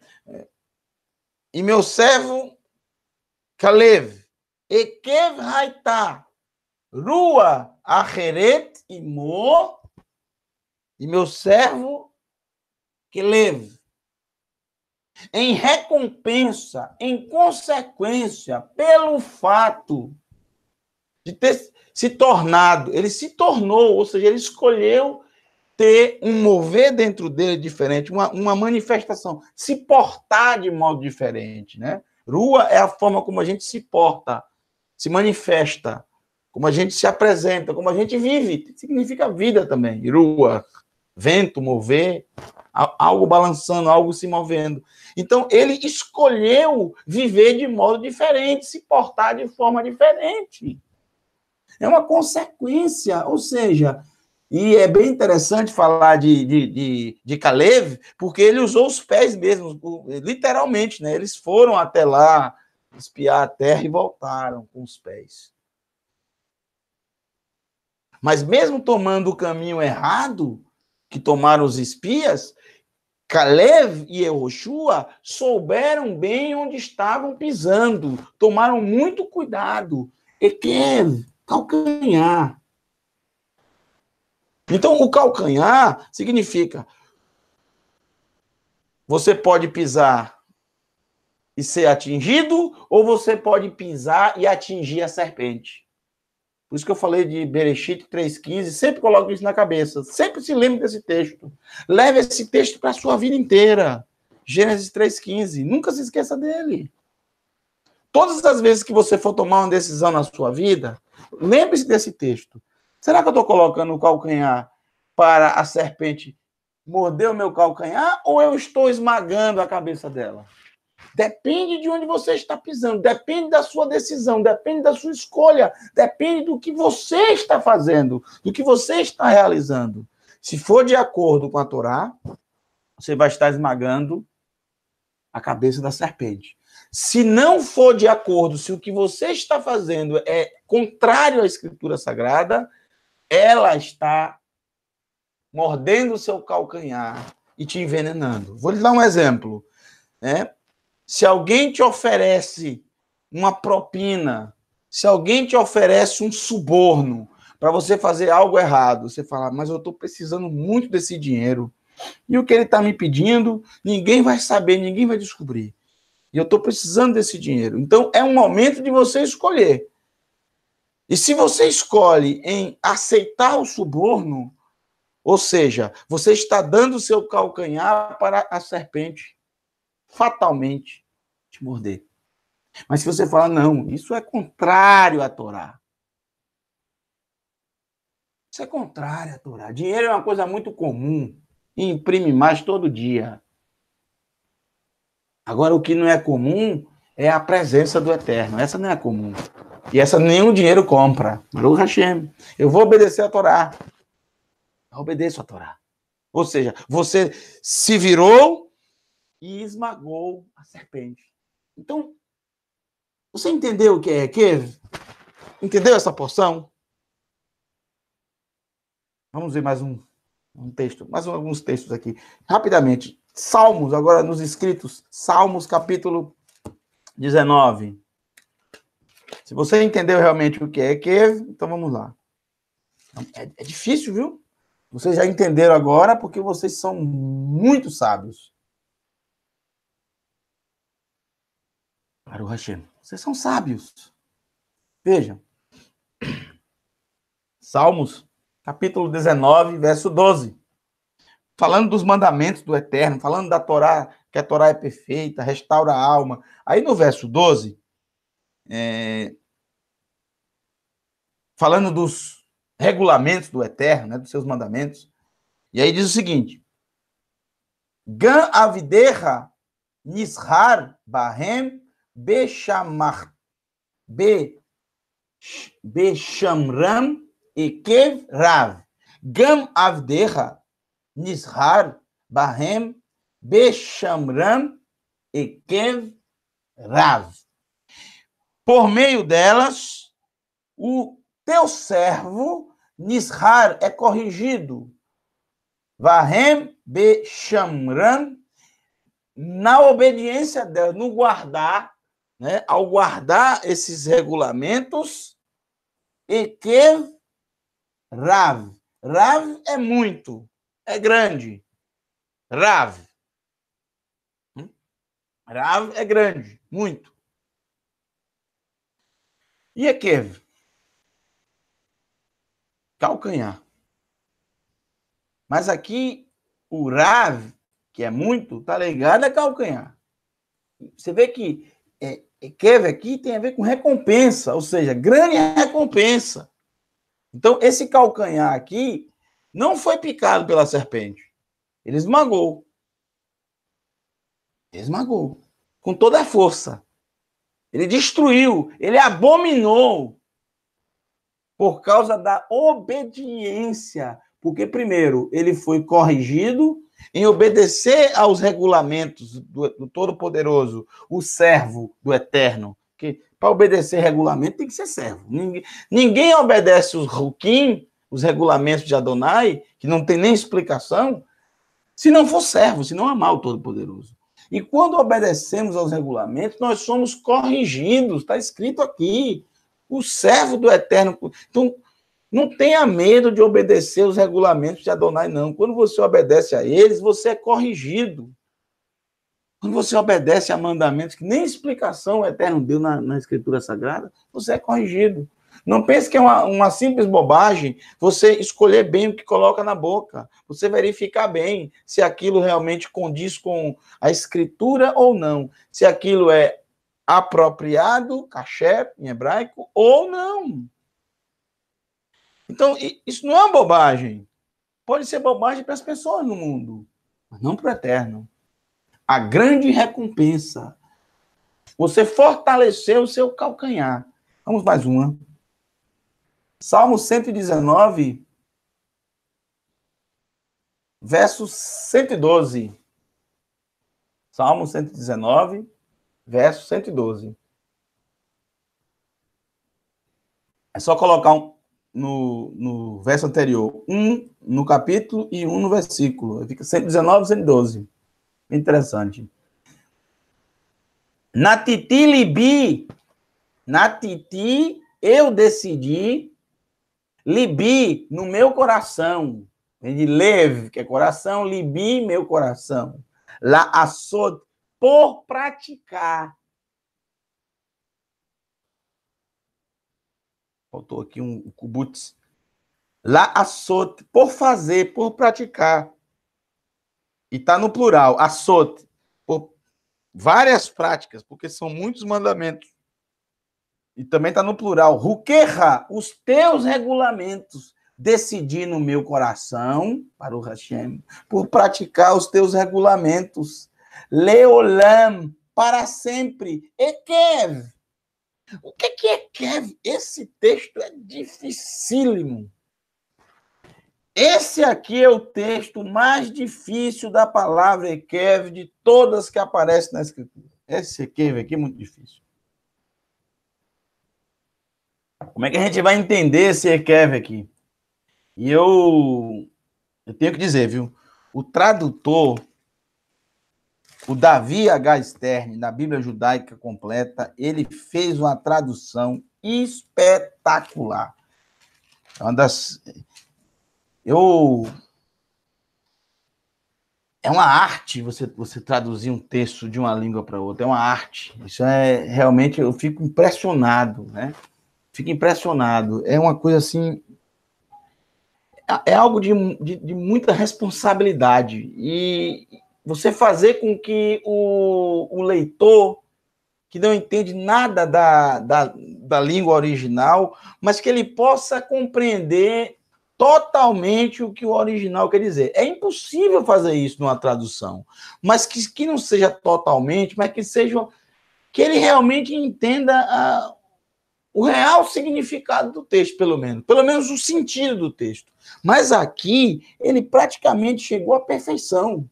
E meu servo Caleb, Ekev Haitá, Rua Acheret Imo, e meu servo Caleb, em recompensa, em consequência, pelo fato de ter se tornado, ele se tornou, ou seja, ele escolheu ter um mover dentro dele diferente, uma, uma manifestação, se portar de modo diferente, né? Rua é a forma como a gente se porta, se manifesta, como a gente se apresenta, como a gente vive. Significa vida também. Rua, vento, mover, algo balançando, algo se movendo. Então, ele escolheu viver de modo diferente, se portar de forma diferente. É uma consequência, ou seja, e é bem interessante falar de, de, de, de Kalev, porque ele usou os pés mesmo, literalmente, né? Eles foram até lá espiar a terra e voltaram com os pés. Mas mesmo tomando o caminho errado que tomaram os espias, Caleb e Eroshua souberam bem onde estavam pisando, tomaram muito cuidado. Ekev, calcanhar. Então, o calcanhar significa você pode pisar e ser atingido, ou você pode pisar e atingir a serpente. Por isso que eu falei de Berechit 3,15, sempre coloco isso na cabeça. Sempre se lembre desse texto. Leve esse texto para a sua vida inteira. Gênesis 3,15. Nunca se esqueça dele. Todas as vezes que você for tomar uma decisão na sua vida, lembre-se desse texto. Será que eu estou colocando o calcanhar para a serpente morder o meu calcanhar ou eu estou esmagando a cabeça dela? Depende de onde você está pisando, depende da sua decisão, depende da sua escolha, depende do que você está fazendo, do que você está realizando. Se for de acordo com a Torá, você vai estar esmagando a cabeça da serpente. Se não for de acordo, se o que você está fazendo é contrário à Escritura Sagrada, ela está mordendo o seu calcanhar e te envenenando. Vou lhe dar um exemplo. Né? Se alguém te oferece uma propina, se alguém te oferece um suborno para você fazer algo errado, você fala, mas eu estou precisando muito desse dinheiro. E o que ele está me pedindo, ninguém vai saber, ninguém vai descobrir. E eu estou precisando desse dinheiro. Então, é um momento de você escolher. E se você escolhe em aceitar o suborno, ou seja, você está dando o seu calcanhar para a serpente fatalmente te morder. Mas se você falar, não, isso é contrário à Torá. Isso é contrário à Torá. Dinheiro é uma coisa muito comum e imprime mais todo dia. Agora, o que não é comum é a presença do Eterno. Essa não é comum. E essa nenhum dinheiro compra. Maru Hashem. Eu vou obedecer a Torá. Eu obedeço a Torá. Ou seja, você se virou e esmagou a serpente. Então, você entendeu o que é Kev? Entendeu essa porção? Vamos ver mais um, um texto, mais um, alguns textos aqui. Rapidamente. Salmos, agora nos escritos. Salmos, capítulo 19. Se você entendeu realmente o que é Kev, então vamos lá. É, é difícil, viu? Vocês já entenderam agora porque vocês são muito sábios. Para Hashem. Vocês são sábios. Vejam, Salmos, capítulo 19, verso 12. Falando dos mandamentos do Eterno, falando da Torá, que a Torá é perfeita, restaura a alma. Aí no verso 12, é... Falando dos regulamentos do Eterno, né, dos seus mandamentos. E aí diz o seguinte: Gan avideha nishar bahem bechamar be bechamram ekev rav. Gam avdeha nishar bahem bechamram ekev rav. Por meio delas, o teu servo Nisrar é corrigido. Vahem be Shamran, na obediência dela, no guardar, né, ao guardar esses regulamentos, e que Rav. Rav é muito, é grande. Rav. Hum? Rav é grande, muito. E a Kiev? Calcanhar. Mas aqui, o Rav, que é muito, tá ligado a calcanhar. Você vê que é, é Kev aqui tem a ver com recompensa, ou seja, grande recompensa. Então, esse calcanhar aqui não foi picado pela serpente. Ele esmagou. Ele esmagou. Com toda a força. Ele destruiu, ele abominou por causa da obediência. Porque, primeiro, ele foi corrigido em obedecer aos regulamentos do, do Todo-Poderoso, o servo do Eterno. Que para obedecer regulamento tem que ser servo. Ninguém, ninguém obedece os Rukim, os regulamentos de Adonai, que não tem nem explicação, se não for servo, se não amar o Todo-Poderoso. E quando obedecemos aos regulamentos, nós somos corrigidos, está escrito aqui. O servo do Eterno. Então, não tenha medo de obedecer os regulamentos de Adonai, não. Quando você obedece a eles, você é corrigido. Quando você obedece a mandamentos que nem explicação o Eterno deu na, na Escritura Sagrada, você é corrigido. Não pense que é uma, uma simples bobagem você escolher bem o que coloca na boca, você verificar bem se aquilo realmente condiz com a escritura ou não, se aquilo é apropriado, caché, em hebraico, ou não. Então, isso não é uma bobagem. Pode ser bobagem para as pessoas no mundo, mas não para o eterno. A grande recompensa. Você fortaleceu o seu calcanhar. Vamos mais uma. Salmo 119, verso 112. Salmo 119, verso 112. É só colocar um, no, no verso anterior, um no capítulo e um no versículo. Fica 119, 112. Interessante. Na titi libi, na titi eu decidi Libi no meu coração. De leve, que é coração, libi meu coração. lá açot, por praticar. Faltou aqui um kubutz. lá açot, por fazer, por praticar. E tá no plural, açot, por várias práticas, porque são muitos mandamentos. E também está no plural. Ruquerra, os teus regulamentos. Decidi no meu coração, para o Hashem, por praticar os teus regulamentos. Leolam, para sempre. Ekev. O que é Ekev? É Esse texto é dificílimo. Esse aqui é o texto mais difícil da palavra Ekev de todas que aparecem na Escritura. Esse Ekev aqui é muito difícil. Como é que a gente vai entender esse Ekev é aqui? E eu, eu tenho que dizer, viu? O tradutor, o Davi H. Stern, da Bíblia Judaica Completa, ele fez uma tradução espetacular. É uma das. Eu. É uma arte você, você traduzir um texto de uma língua para outra, é uma arte. Isso é realmente, eu fico impressionado, né? fico impressionado. É uma coisa assim. É, é algo de, de, de muita responsabilidade. E você fazer com que o, o leitor que não entende nada da, da, da, língua original, mas que ele possa compreender totalmente o que o original quer dizer. É impossível fazer isso numa tradução, mas que, que não seja totalmente, mas que seja que ele realmente entenda a, o real significado do texto, pelo menos, pelo menos o sentido do texto. Mas aqui ele praticamente chegou à perfeição.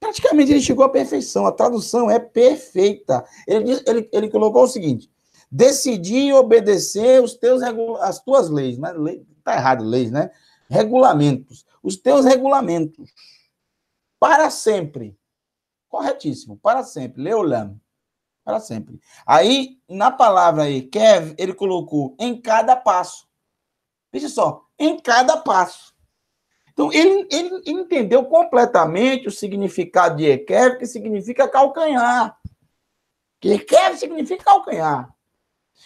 Praticamente ele chegou à perfeição. A tradução é perfeita. Ele, diz, ele, ele colocou o seguinte: decidi obedecer os teus as tuas leis, mas né? lei, tá errado leis, né? Regulamentos, os teus regulamentos para sempre. Corretíssimo, para sempre. Leolam. Para sempre. Aí, na palavra aí, Kev, ele colocou em cada passo. Veja só, em cada passo. Então, ele, ele entendeu completamente o significado de Ekev, que significa calcanhar. Que Ekev significa calcanhar.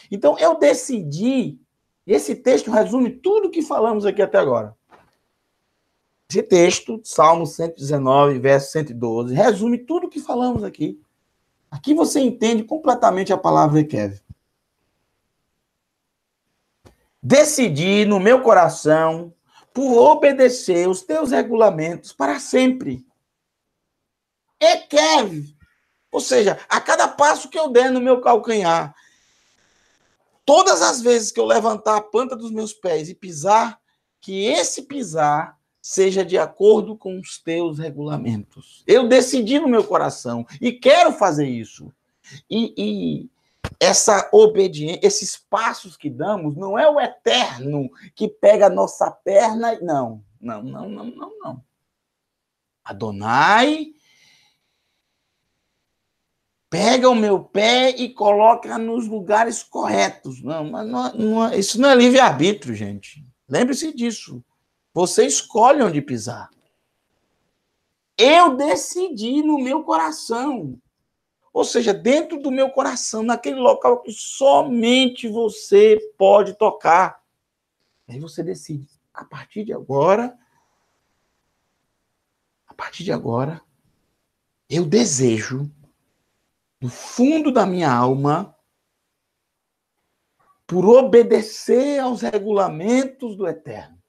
Então, eu decidi, esse texto resume tudo que falamos aqui até agora. Esse texto, Salmo 119, verso 112, resume tudo que falamos aqui. Aqui você entende completamente a palavra Ekev. Decidi no meu coração por obedecer os teus regulamentos para sempre. Ekev. Ou seja, a cada passo que eu der no meu calcanhar, todas as vezes que eu levantar a planta dos meus pés e pisar, que esse pisar seja de acordo com os teus regulamentos. Eu decidi no meu coração e quero fazer isso. E, e essa obediência, esses passos que damos, não é o eterno que pega a nossa perna. Não, não, não, não, não, não. Adonai pega o meu pé e coloca nos lugares corretos. Não, mas não, é, não, é, isso não é livre-arbítrio, gente. Lembre-se disso. Você escolhe onde pisar. Eu decidi no meu coração. Ou seja, dentro do meu coração, naquele local que somente você pode tocar. Aí você decide, a partir de agora, a partir de agora, eu desejo, do fundo da minha alma, por obedecer aos regulamentos do Eterno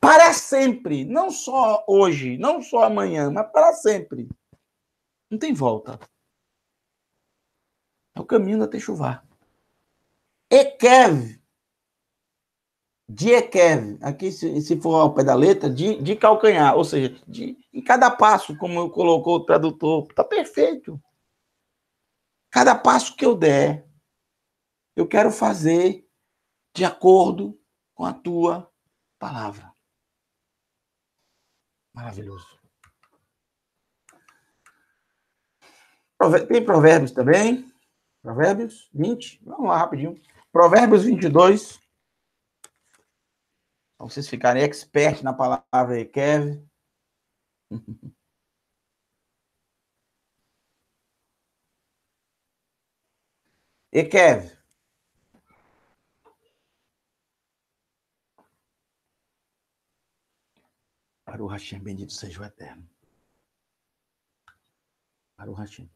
para sempre, não só hoje, não só amanhã, mas para sempre. Não tem volta. É o caminho da Techuvá. Ekev. De Ekev. Aqui, se, se, for ao pé da letra, de, de calcanhar. Ou seja, de, em cada passo, como colocou o tradutor, está perfeito. Cada passo que eu der, eu quero fazer de acordo com a tua palavra. Maravilhoso. Tem Provérbios também. Provérbios 20. Vamos lá, rapidinho. Provérbios 22. Para vocês ficarem expert na palavra Ekev. (laughs) Ekev. Para o Hashem, bendito seja o eterno. Para o Hashem.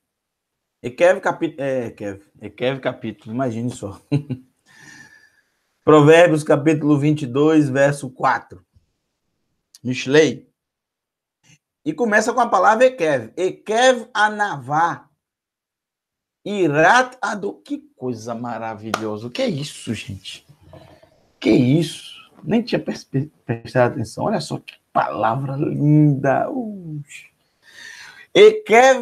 Ekev capítulo. É, Ekev. Ekev capítulo, imagine só. (laughs) Provérbios capítulo 22, verso 4. Mishlei. E começa com a palavra Ekev. Ekev anavá. Irat ado. Que coisa maravilhosa. Que é isso, gente? Que isso? Nem tinha prestado atenção. Olha só que palavra linda! E quer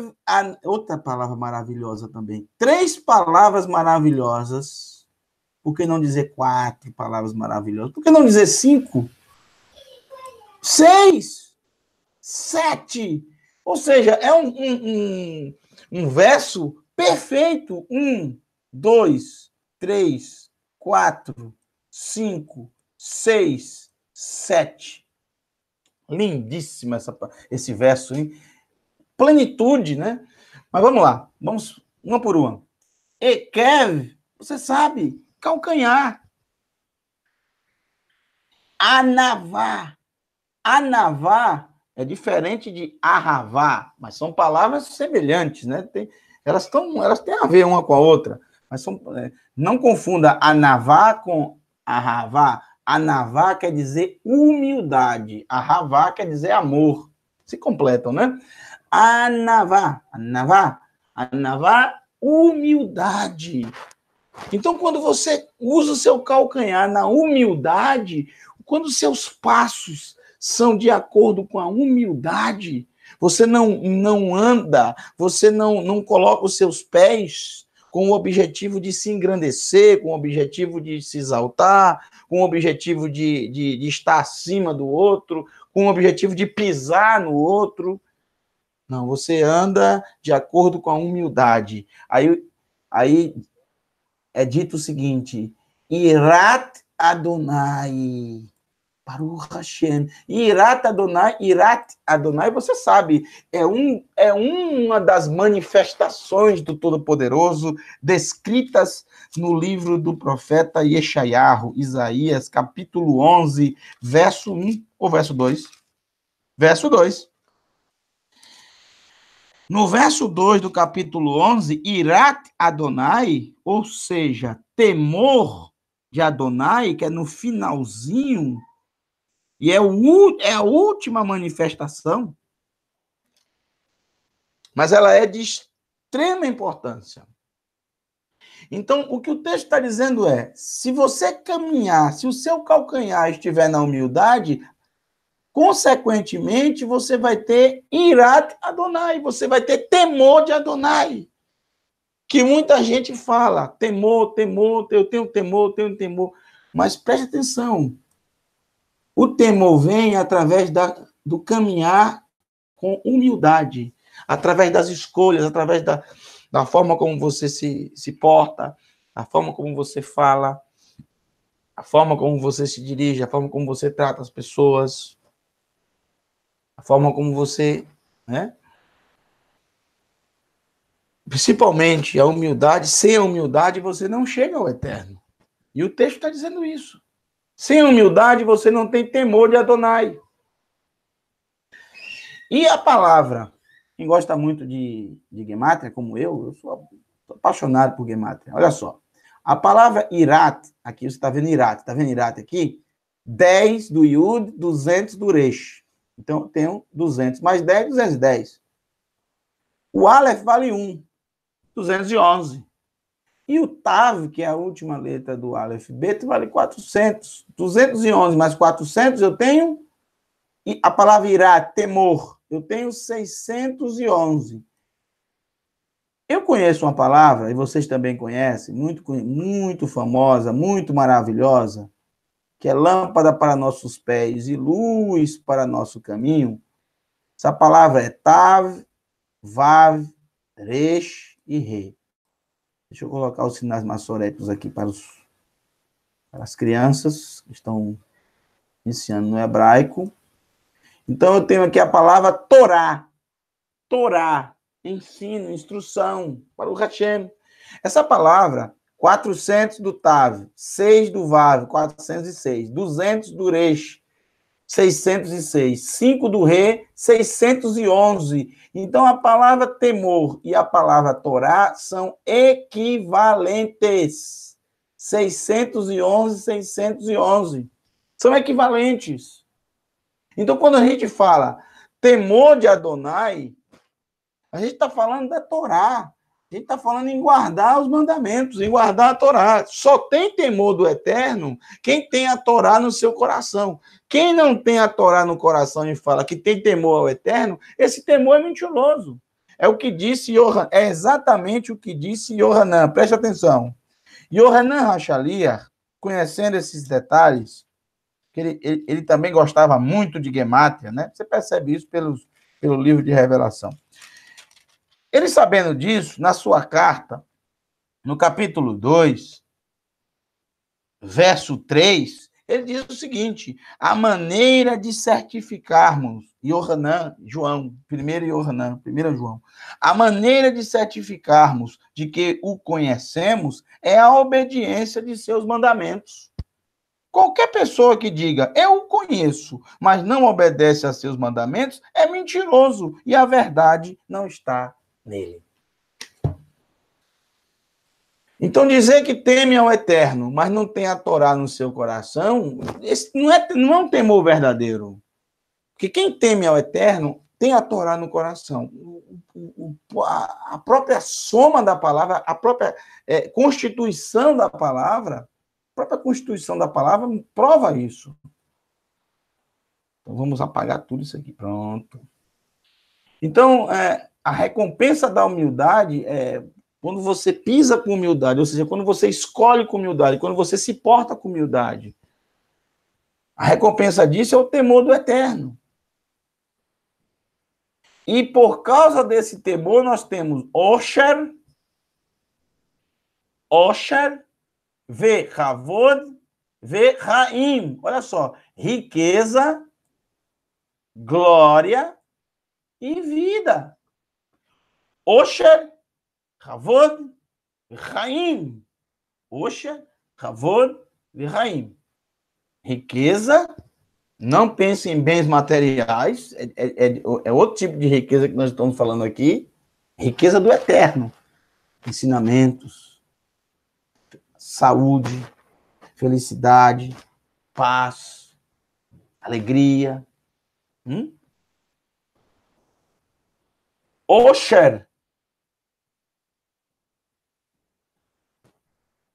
outra palavra maravilhosa também. Três palavras maravilhosas. Por que não dizer quatro palavras maravilhosas? Por que não dizer cinco? Seis? Sete? Ou seja, é um, um, um, um verso perfeito. Um, dois, três, quatro, cinco, seis, sete. Lindíssima essa, esse verso, hein? Plenitude, né? Mas vamos lá, vamos uma por uma. E Ekev, você sabe, calcanhar. Anavá. Anavá é diferente de arravar, mas são palavras semelhantes, né? Tem, elas, tão, elas têm a ver uma com a outra. Mas são, é, não confunda anavá com arravar. Anavá quer dizer humildade. ravá quer dizer amor. Se completam, né? Anavá, anavá, anavá, humildade. Então, quando você usa o seu calcanhar na humildade, quando seus passos são de acordo com a humildade, você não, não anda, você não, não coloca os seus pés com o objetivo de se engrandecer, com o objetivo de se exaltar, com o objetivo de, de, de estar acima do outro, com o objetivo de pisar no outro. Não, você anda de acordo com a humildade. Aí, aí é dito o seguinte: Irat Adonai. Baruch Hashem. Irat Adonai, Irat Adonai, você sabe, é, um, é uma das manifestações do Todo-Poderoso descritas no livro do profeta Yeshayahu, Isaías, capítulo 11, verso 1 ou verso 2? Verso 2. No verso 2 do capítulo 11, Irat Adonai, ou seja, temor de Adonai, que é no finalzinho e é, o, é a última manifestação, mas ela é de extrema importância. Então, o que o texto está dizendo é: se você caminhar, se o seu calcanhar estiver na humildade, consequentemente você vai ter irat Adonai, você vai ter temor de Adonai. Que muita gente fala, temor, temor, eu tenho temor, eu tenho temor. Mas preste atenção, o temor vem através da, do caminhar com humildade, através das escolhas, através da, da forma como você se, se porta, a forma como você fala, a forma como você se dirige, a forma como você trata as pessoas, a forma como você, né? Principalmente a humildade, sem a humildade você não chega ao eterno. E o texto está dizendo isso. Sem humildade você não tem temor de Adonai. E a palavra? Quem gosta muito de, de Gemátria, como eu, eu sou apaixonado por Gematria. Olha só. A palavra Irat, aqui você está vendo Irat, está vendo Irat aqui? 10 do Yud, 200 do Resh. Então eu tenho 200 mais 10, 210. O Aleph vale 1, 211. E o TAV, que é a última letra do Aleph Beto, vale 400. 211 mais 400 eu tenho, e a palavra irá, temor, eu tenho 611. Eu conheço uma palavra, e vocês também conhecem, muito, muito famosa, muito maravilhosa, que é lâmpada para nossos pés e luz para nosso caminho. Essa palavra é Tav, Vav, Resh e Re. Deixa eu colocar os sinais maçoréticos aqui para, os, para as crianças que estão iniciando no hebraico. Então, eu tenho aqui a palavra Torá. Torá, ensino, instrução, para o Hashem. Essa palavra, 400 do Tav, 6 do Vav, 406, 200 do Resh, 606. 5 do rei, 611. Então, a palavra temor e a palavra Torá são equivalentes. 611, 611. São equivalentes. Então, quando a gente fala temor de Adonai, a gente está falando da Torá. A gente está falando em guardar os mandamentos, em guardar a Torá. Só tem temor do eterno quem tem a Torá no seu coração. Quem não tem a Torá no coração e fala que tem temor ao eterno, esse temor é mentiroso. É o que disse Yohan, é exatamente o que disse Yohanan. Preste atenção. Yohanan Rachalia, conhecendo esses detalhes, que ele, ele, ele, também gostava muito de gematria, né? Você percebe isso pelos, pelo livro de Revelação. Ele sabendo disso, na sua carta, no capítulo 2, verso 3, ele diz o seguinte: a maneira de certificarmos, Yohanan, João, primeiro Yohanan, primeiro João, a maneira de certificarmos de que o conhecemos é a obediência de seus mandamentos. Qualquer pessoa que diga eu o conheço, mas não obedece a seus mandamentos, é mentiroso e a verdade não está nele. Então, dizer que teme ao eterno, mas não tem a Torá no seu coração, esse não, é, não é um temor verdadeiro. Porque quem teme ao eterno tem a Torá no coração. O, o, a, própria soma da palavra, a própria é, constituição da palavra, a própria constituição da palavra prova isso. Então, vamos apagar tudo isso aqui. Pronto. Então, é, a recompensa da humildade é quando você pisa com humildade, ou seja, quando você escolhe com humildade, quando você se porta com humildade. A recompensa disso é o temor do eterno. E por causa desse temor, nós temos Osher, Osher, Ve Havod, Raim. Olha só, riqueza, glória e vida. Osher, Ravod, Raim. Osher, Ravod, Raim. Riqueza, não pense em bens materiais, é, é, é, é outro tipo de riqueza que nós estamos falando aqui. Riqueza do eterno. Ensinamentos, saúde, felicidade, paz, alegria. Hum? Osher,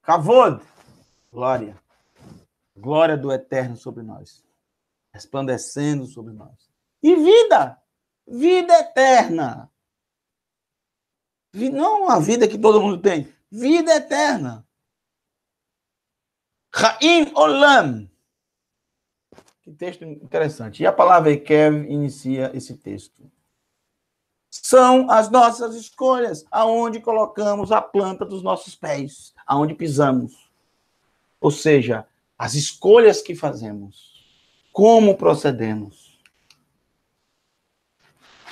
Cavod, glória. Glória do Eterno sobre nós, resplandecendo sobre nós. E vida, vida eterna. Não a vida que todo mundo tem, vida eterna. Raim Olam. Que texto interessante. E a palavra Ekev inicia esse texto são as nossas escolhas, aonde colocamos a planta dos nossos pés, aonde pisamos. Ou seja, as escolhas que fazemos, como procedemos.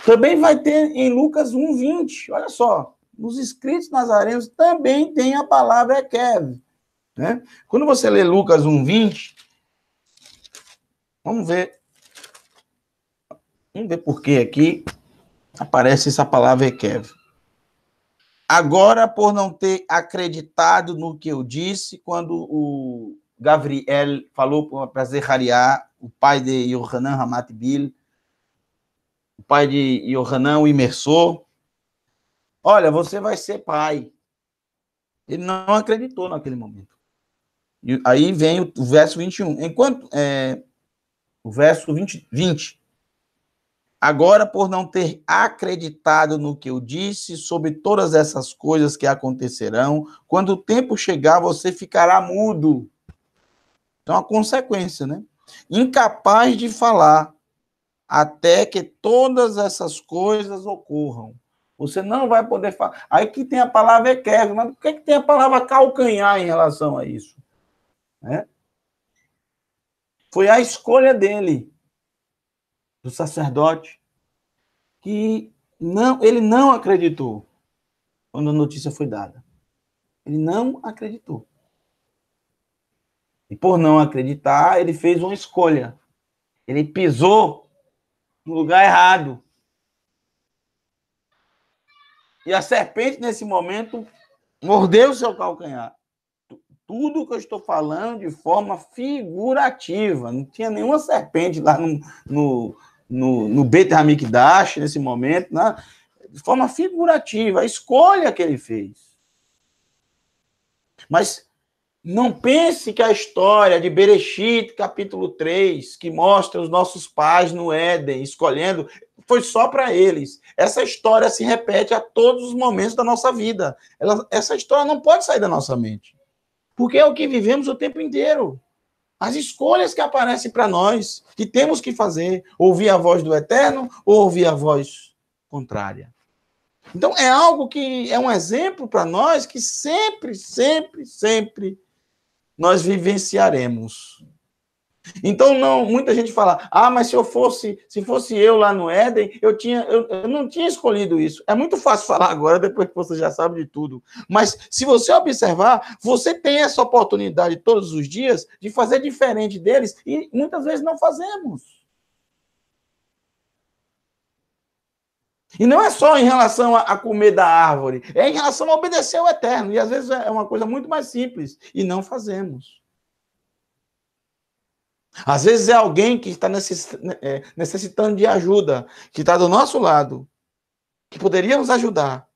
Também vai ter em Lucas 1:20, olha só, nos escritos nazarenos também tem a palavra Ekev. Né? Quando você lê Lucas 1:20, vamos ver Vamos ver por que aqui. Aparece essa palavra Ekev. Agora, por não ter acreditado no que eu disse, quando o Gabriel falou para Zeharia o pai de Yohanan Hamatbil, o pai de Yohanan, o imersor, olha, você vai ser pai. Ele não acreditou naquele momento. E aí vem o, verso 21. Enquanto é, o verso 20, 20. Agora, por não ter acreditado no que eu disse sobre todas essas coisas que acontecerão, quando o tempo chegar, você ficará mudo. Então, é a consequência, né? Incapaz de falar até que todas essas coisas ocorram. Você não vai poder falar. Aí que tem a palavra é equergo, mas por que, é que tem a palavra calcanhar em relação a isso? Né? Foi a escolha dele do sacerdote, que não, ele não acreditou quando a notícia foi dada. Ele não acreditou. E por não acreditar, ele fez uma escolha. Ele pisou no lugar errado. E a serpente, nesse momento, mordeu seu calcanhar. Tudo que eu estou falando de forma figurativa. Não tinha nenhuma serpente lá no, no no, no Beit Hamikdash, nesse momento, na, né? de forma figurativa, a escolha que ele fez. Mas não pense que a história de Berechit capítulo 3, que mostra os nossos pais no Éden escolhendo, foi só para eles. Essa história se repete a todos os momentos da nossa vida. Ela, essa história não pode sair da nossa mente. Porque é o que vivemos o tempo inteiro as escolhas que aparecem para nós, que temos que fazer, ouvir a voz do Eterno ou ouvir a voz contrária. Então, é algo que é um exemplo para nós que sempre, sempre, sempre nós vivenciaremos. Então, não, muita gente fala: "Ah, mas se eu fosse, se fosse eu lá no Éden, eu tinha eu, eu, não tinha escolhido isso". É muito fácil (laughs) falar agora depois que você já sabe de tudo. Mas se você observar, você tem essa oportunidade todos os dias de fazer diferente deles e muitas vezes não fazemos. E não é só em relação a, a comer da árvore, é em relação a obedecer ao eterno. E às vezes é uma coisa muito mais simples e não fazemos. Às vezes é alguém que está né, é, necessitando de ajuda, que está do nosso lado, que poderia nos ajudar.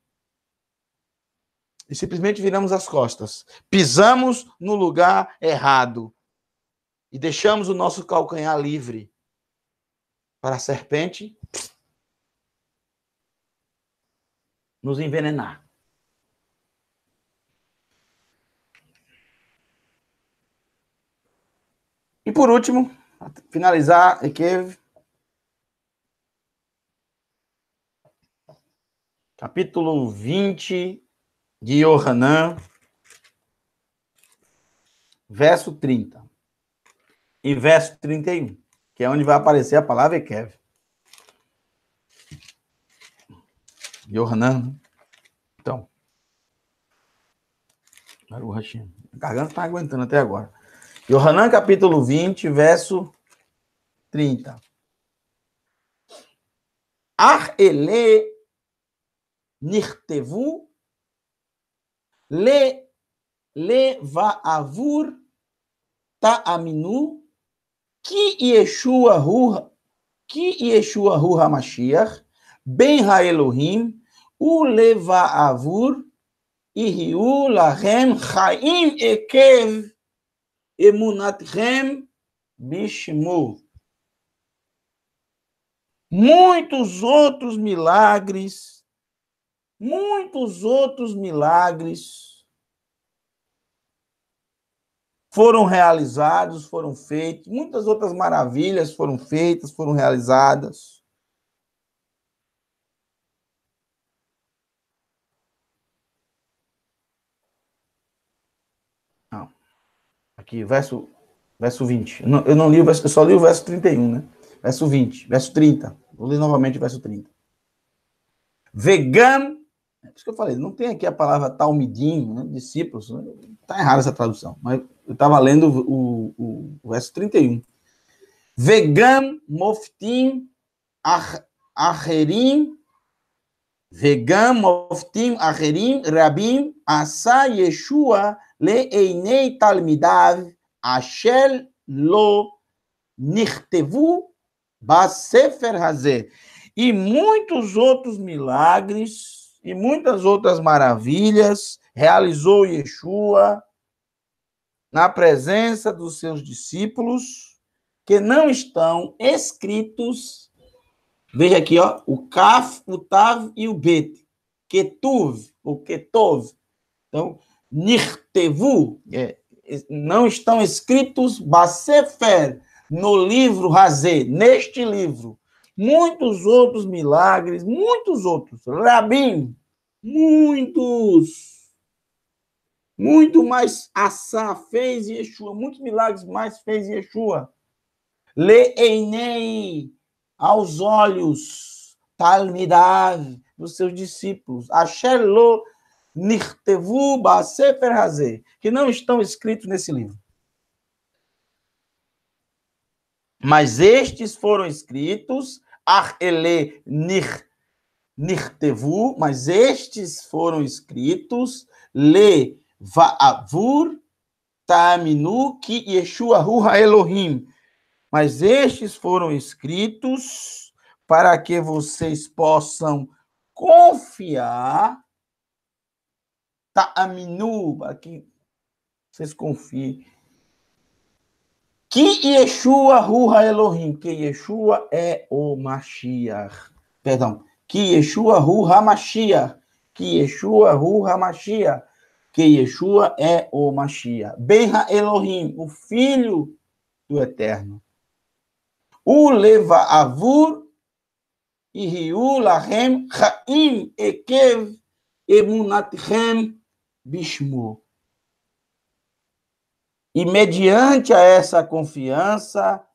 E simplesmente viramos as costas. Pisamos no lugar errado. E deixamos o nosso calcanhar livre para a serpente nos envenenar. E por último, finalizar, Ekev, capítulo 20 de Yohanan, verso 30 e verso 31, que é onde vai aparecer a palavra Ekev. Yohanan, então, Garganta está aguentando até agora. Yohanan capítulo 20, verso 30. Ar ele nirtevu le va avur ta aminu ki Yeshua hu ki Yeshua hu Hamashiach ben Elohim u va avur ihiu lahem chaim ekev emunatchem bishmu. Muitos outros milagres, muitos outros milagres foram realizados, foram feitos, muitas outras maravilhas foram feitas, foram realizadas. Aqui, verso, verso 20. Eu não, eu não li o verso, eu só li o verso 31, né? Verso 20, verso 30. Vou ler novamente o verso 30. Vegan, é isso que eu falei, não tem aqui a palavra talmidinho, né? discípulos, né? tá errada essa tradução, mas eu estava lendo o, o, o verso 31. Vegan, moftim, ar, vegan, moftim, arherim, rabim, asa, yeshua, לעיני talmidav אשר לא נכתבו בספר הזה. E muitos outros milagres e muitas outras maravilhas realizou Yeshua na presença dos seus discípulos que não estão escritos. Veja aqui, ó, o Kaf, o Tav e o Bet. Ketuv, o Ketov. Então, Nirtevu, é, não estão escritos Basefer no livro Razê, neste livro. Muitos outros milagres, muitos outros. Rabim, muitos. Muito mais Assá fez Yeshua, muitos milagres mais fez Yeshua. Le aos olhos, Talmidav, dos seus discípulos. Asherlo Nirtevu que não estão escritos nesse livro. Mas estes foram escritos, ar Nir, Nirtevu, mas estes foram escritos, Le Vaavur Taminu Ki Yeshua Ruha Elohim. Mas estes foram escritos para que vocês possam confiar ta'aminu, tá aqui vocês confiem. Que Yeshua Ruha Elohim, que Yeshua é o Mashiach. Perdão, que Yeshua Ruha Mashiach, que Yeshua Ruha Mashiach, que Yeshua é o Mashiach. Benha Elohim, o Filho do Eterno. O Leva Avur e Riu Lahem Haim Ekev Emunatchem Bishmo. E mediante a essa confiança,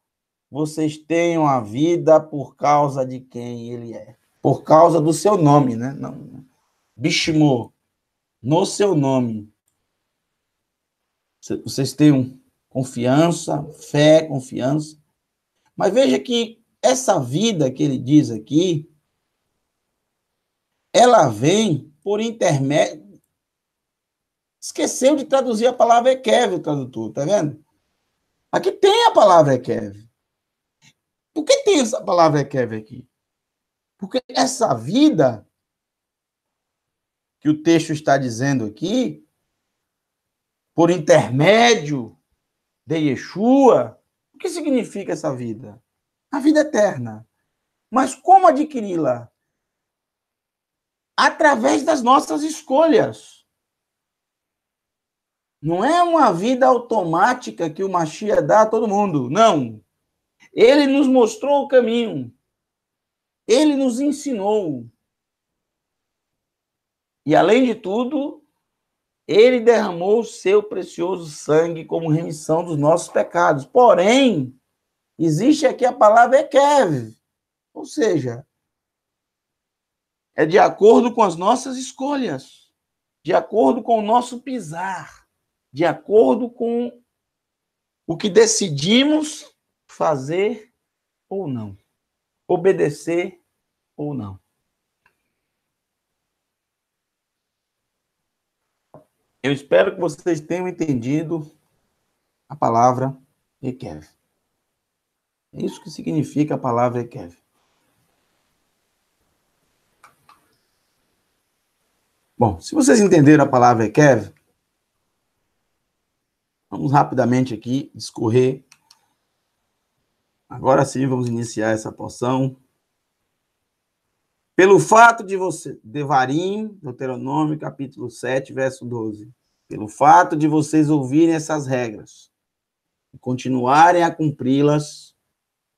vocês tenham a vida por causa de quem ele é. Por causa do seu nome, né? Não, Bishmo, no seu nome. Vocês tenham confiança, fé, confiança. Mas veja que essa vida que ele diz aqui, ela vem por intermédio, Esqueceu de traduzir a palavra Ekev, o tradutor, tá vendo? Aqui tem a palavra Ekev. Por que tem essa palavra Ekev aqui? Porque essa vida que o texto está dizendo aqui, por intermédio de Yeshua, o que significa essa vida? A vida eterna. Mas como adquiri-la? Através das nossas escolhas. Não é uma vida automática que o Machia dá a todo mundo, não. Ele nos mostrou o caminho. Ele nos ensinou. E além de tudo, ele derramou o seu precioso sangue como remissão dos nossos pecados. Porém, existe aqui a palavra Ekev, ou seja, é de acordo com as nossas escolhas, de acordo com o nosso pisar de acordo com o que decidimos fazer ou não, obedecer ou não. Eu espero que vocês tenham entendido a palavra Ekev. É isso que significa a palavra Ekev. Bom, se vocês entenderam a palavra Ekev, Vamos rapidamente aqui discorrer. Agora sim, vamos iniciar essa porção. Pelo fato de você. Devarim, Deuteronômio, capítulo 7, verso 12. Pelo fato de vocês ouvirem essas regras e continuarem a cumpri-las,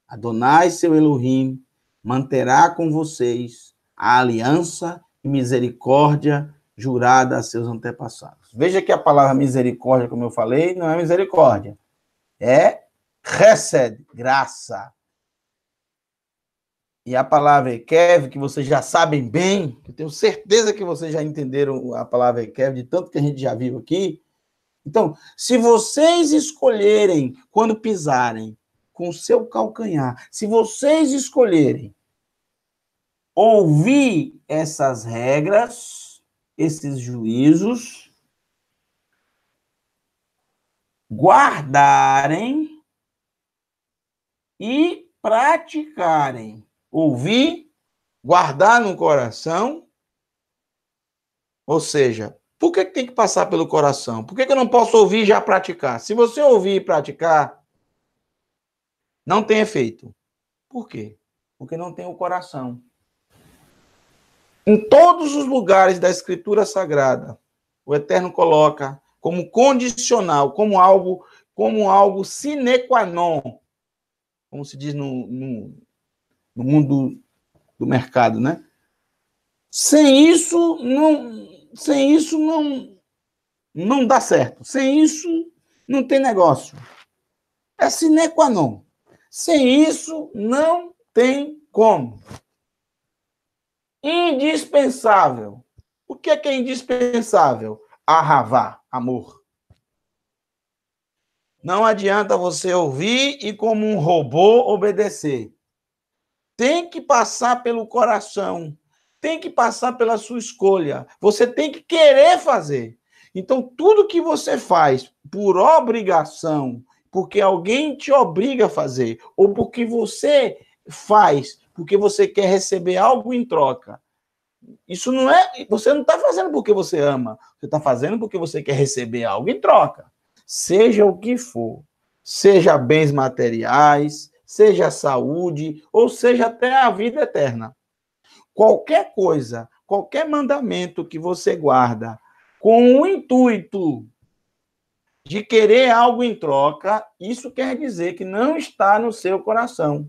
Adonai, seu Elohim, manterá com vocês a aliança e misericórdia jurada a seus antepassados. Veja que a palavra misericórdia, como eu falei, não é misericórdia. É recebe, graça. E a palavra Ekev, que vocês já sabem bem, eu tenho certeza que vocês já entenderam a palavra Ekev, de tanto que a gente já viu aqui. Então, se vocês escolherem, quando pisarem com o seu calcanhar, se vocês escolherem ouvir essas regras, esses juízos, guardarem e praticarem. Ouvir, guardar no coração. Ou seja, por que tem que passar pelo coração? Por que eu não posso ouvir e já praticar? Se você ouvir e praticar, não tem efeito. Por quê? Porque não tem o coração. Em todos os lugares da Escritura Sagrada, o Eterno coloca como condicional, como algo, como algo sine qua non, como se diz no, no, no mundo do mercado, né? Sem isso não, sem isso não, não dá certo. Sem isso não tem negócio. É sine qua non. Sem isso não tem como. Indispensável. O que é que é indispensável? arravá, amor. Não adianta você ouvir e, como um robô, obedecer. Tem que passar pelo coração, tem que passar pela sua escolha, você tem que querer fazer. Então, tudo que você faz por obrigação, porque alguém te obriga a fazer, ou porque você faz, porque você quer receber algo em troca, isso não é. Você não está fazendo porque você ama. Você está fazendo porque você quer receber algo em troca. Seja o que for. Seja bens materiais, seja saúde, ou seja até a vida eterna. Qualquer coisa, qualquer mandamento que você guarda com o intuito de querer algo em troca, isso quer dizer que não está no seu coração.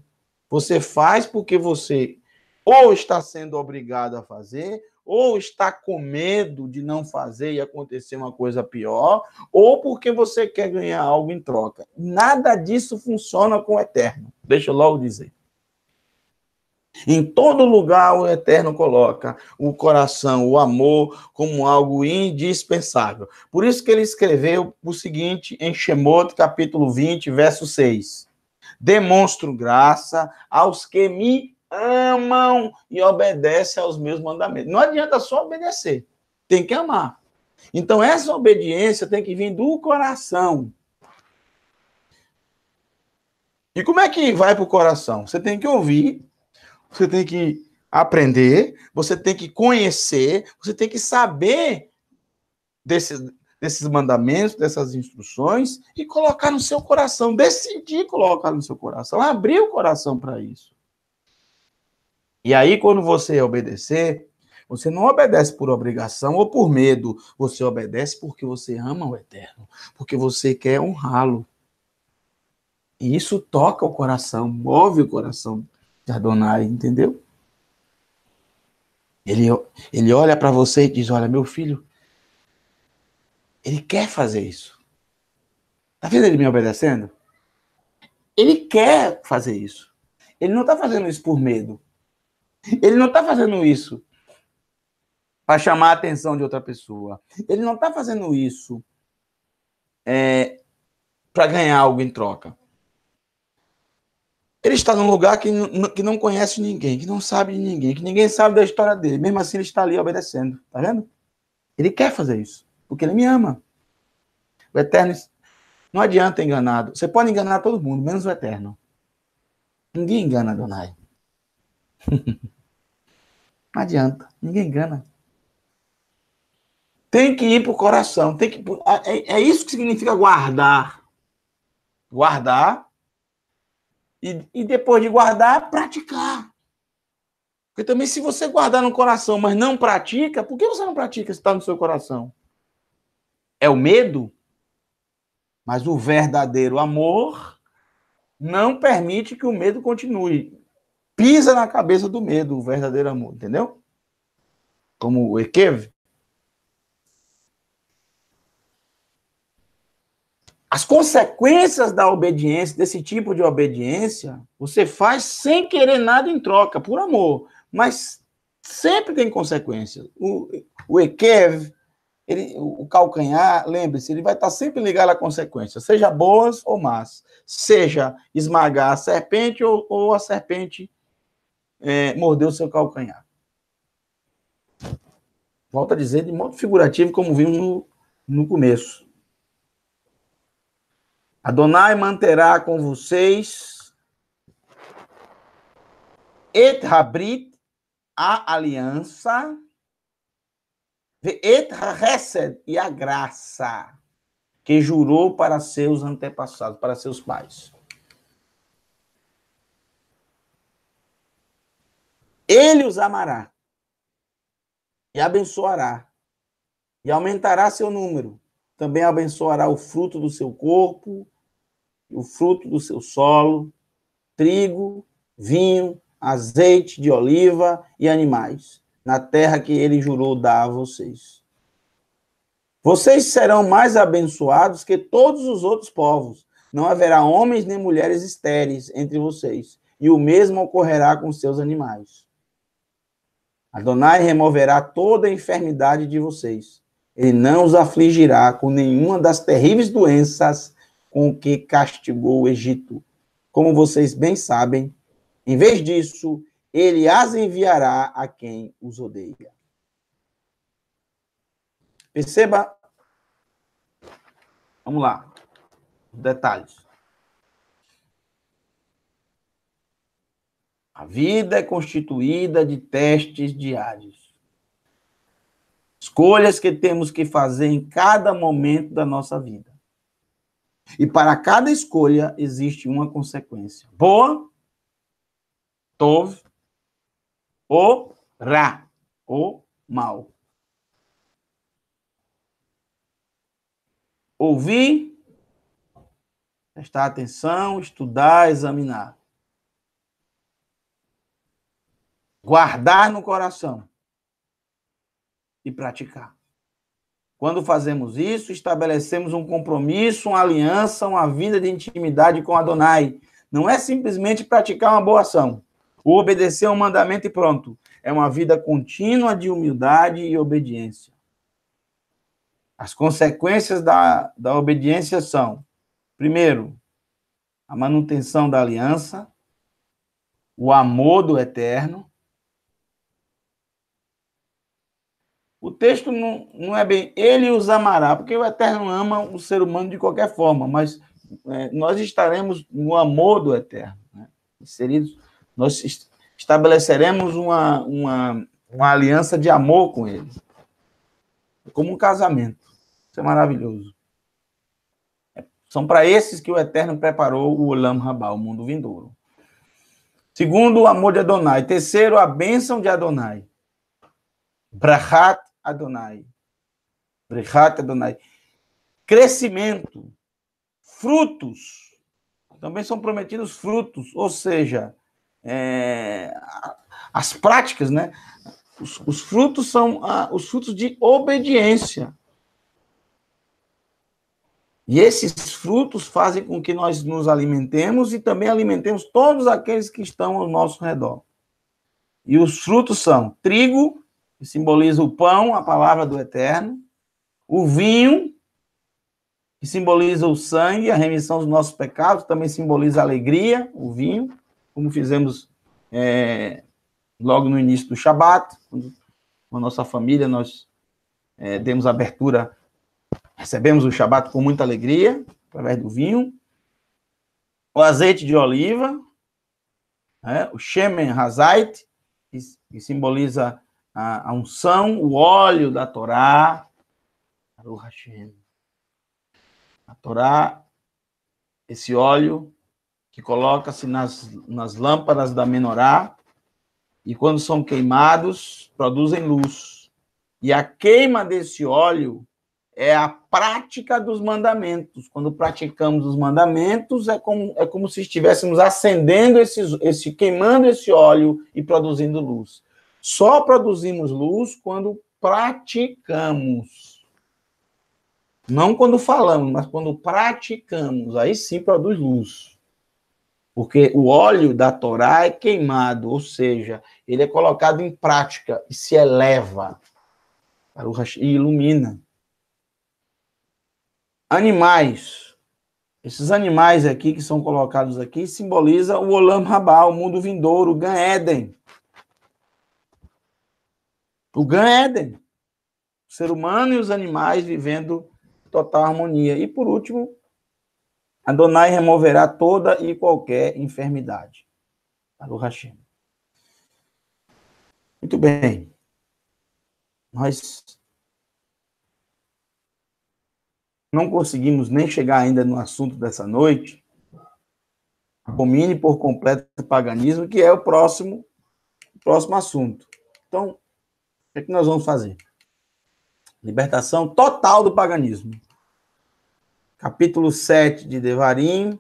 Você faz porque você ou está sendo obrigado a fazer, ou está com medo de não fazer e acontecer uma coisa pior, ou porque você quer ganhar algo em troca. Nada disso funciona com o eterno. Deixa eu logo dizer. Em todo lugar, o Eterno coloca o coração, o amor, como algo indispensável. Por isso que ele escreveu o seguinte em Shemot, capítulo 20, verso 6. Demonstro graça aos que me amam e obedecem aos meus mandamentos. Não adianta só obedecer, tem que amar. Então, essa obediência tem que vir do coração. E como é que vai para o coração? Você tem que ouvir, você tem que aprender, você tem que conhecer, você tem que saber desses, desses mandamentos, dessas instruções e colocar no seu coração, decidir colocar no seu coração, abrir o coração para isso. E aí, quando você obedecer, você não obedece por obrigação ou por medo. Você obedece porque você ama o Eterno, porque você quer honrá-lo. E isso toca o coração, move o coração de Adonai, entendeu? Ele, ele olha para você e diz: Olha, meu filho, ele quer fazer isso. Tá vendo ele me obedecendo? Ele quer fazer isso. Ele não está fazendo isso por medo. Ele não está fazendo isso para chamar a atenção de outra pessoa. Ele não está fazendo isso é, para ganhar algo em troca. Ele está num lugar que, que não conhece ninguém, que não sabe de ninguém, que ninguém sabe da história dele. Mesmo assim, ele está ali obedecendo. Tá vendo? Ele quer fazer isso, porque ele me ama. O Eterno não adianta enganado. Você pode enganar todo mundo, menos o Eterno. Ninguém engana Adonai. (laughs) Não adianta, ninguém engana. Tem que ir para o coração, tem que é, é, é isso que significa guardar. Guardar e, e depois de guardar, praticar. Porque também se você guardar no coração, mas não pratica, por que você não pratica se está no seu coração? É o medo? Mas o verdadeiro amor não permite que o medo continue pisa na cabeça do medo, o verdadeiro amor, entendeu? Como o Ekev. As consequências da obediência, desse tipo de obediência, você faz sem querer nada em troca, por amor. Mas sempre tem consequências. O, o Ekev, ele, o calcanhar, lembre-se, ele vai estar sempre ligado à consequência, seja boas ou más, seja esmagar a serpente ou, ou a serpente é, mordeu seu calcanhar. Volto a dizer, de modo figurativo, como vimos no, no começo. Adonai manterá com vocês et habrit, a aliança, et hesed, e a graça, que jurou para seus antepassados, para seus pais. Ele os amará e abençoará e aumentará seu número. Também abençoará o fruto do seu corpo, o fruto do seu solo, trigo, vinho, azeite de oliva e animais, na terra que ele jurou dar a vocês. Vocês serão mais abençoados que todos os outros povos. Não haverá homens nem mulheres estéreis entre vocês, e o mesmo ocorrerá com seus animais. Adonai removerá toda a enfermidade de vocês. Ele não os afligirá com nenhuma das terríveis doenças com que castigou o Egito. Como vocês bem sabem, em vez disso, ele as enviará a quem os odeia. Perceba. Vamos lá. Detalhes. A vida é constituída de testes diários. Escolhas que temos que fazer em cada momento da nossa vida. E para cada escolha existe uma consequência. Boa, tov, ou ra, ou mal. Ouvir, prestar atenção, estudar, examinar. guardar no coração e praticar. Quando fazemos isso, estabelecemos um compromisso, uma aliança, uma vida de intimidade com Adonai. Não é simplesmente praticar uma boa ação, ou obedecer a é um mandamento e pronto. É uma vida contínua de humildade e obediência. As consequências da, da obediência são, primeiro, a manutenção da aliança, o amor do eterno, texto não, não é bem ele os amará, porque o Eterno ama o ser humano de qualquer forma, mas é, nós estaremos no amor do Eterno, né? inseridos, nós est estabeleceremos uma, uma, uma aliança de amor com ele, como um casamento. Isso é maravilhoso. É, são para esses que o Eterno preparou o Olam Rabá, o mundo vindouro. Segundo, o amor de Adonai. Terceiro, a bênção de Adonai. Brahat Adonai. Brechat Adonai. Crescimento, frutos. Também são prometidos frutos, ou seja, é, as práticas, né? Os, os frutos são ah, os frutos de obediência. E esses frutos fazem com que nós nos alimentemos e também alimentemos todos aqueles que estão ao nosso redor. E os frutos são trigo, que simboliza o pão, a palavra do eterno, o vinho, que simboliza o sangue, a remissão dos nossos pecados, também simboliza a alegria, o vinho, como fizemos é, logo no início do Shabat, quando a nossa família nós é, demos abertura, recebemos o Shabat com muita alegria, através do vinho, o azeite de oliva, é, o Shemen Hazait, que, que simboliza a, a unção, o óleo da Torá, A Torá, esse óleo que coloca-se nas, nas lâmpadas da menorá, e quando são queimados, produzem luz. E a queima desse óleo é a prática dos mandamentos. Quando praticamos os mandamentos, é como, é como se estivéssemos acendendo esses, esse, queimando esse óleo e produzindo luz. Só produzimos luz quando praticamos. Não quando falamos, mas quando praticamos. Aí sim produz luz. Porque o óleo da Torá é queimado, ou seja, ele é colocado em prática e se eleva e ilumina. Animais. Esses animais aqui que são colocados aqui simbolizam o Olam Rabá, o mundo vindouro, o Gan Eden. O Gan é Éden. O ser humano e os animais vivendo total harmonia. E por último, Adonai removerá toda e qualquer enfermidade. Alô Hashem. Muito bem. Nós não conseguimos nem chegar ainda no assunto dessa noite. Abomine por completo o paganismo, que é o próximo, o próximo assunto. Então, o é que nós vamos fazer? Libertação total do paganismo. Capítulo 7 de Devarim.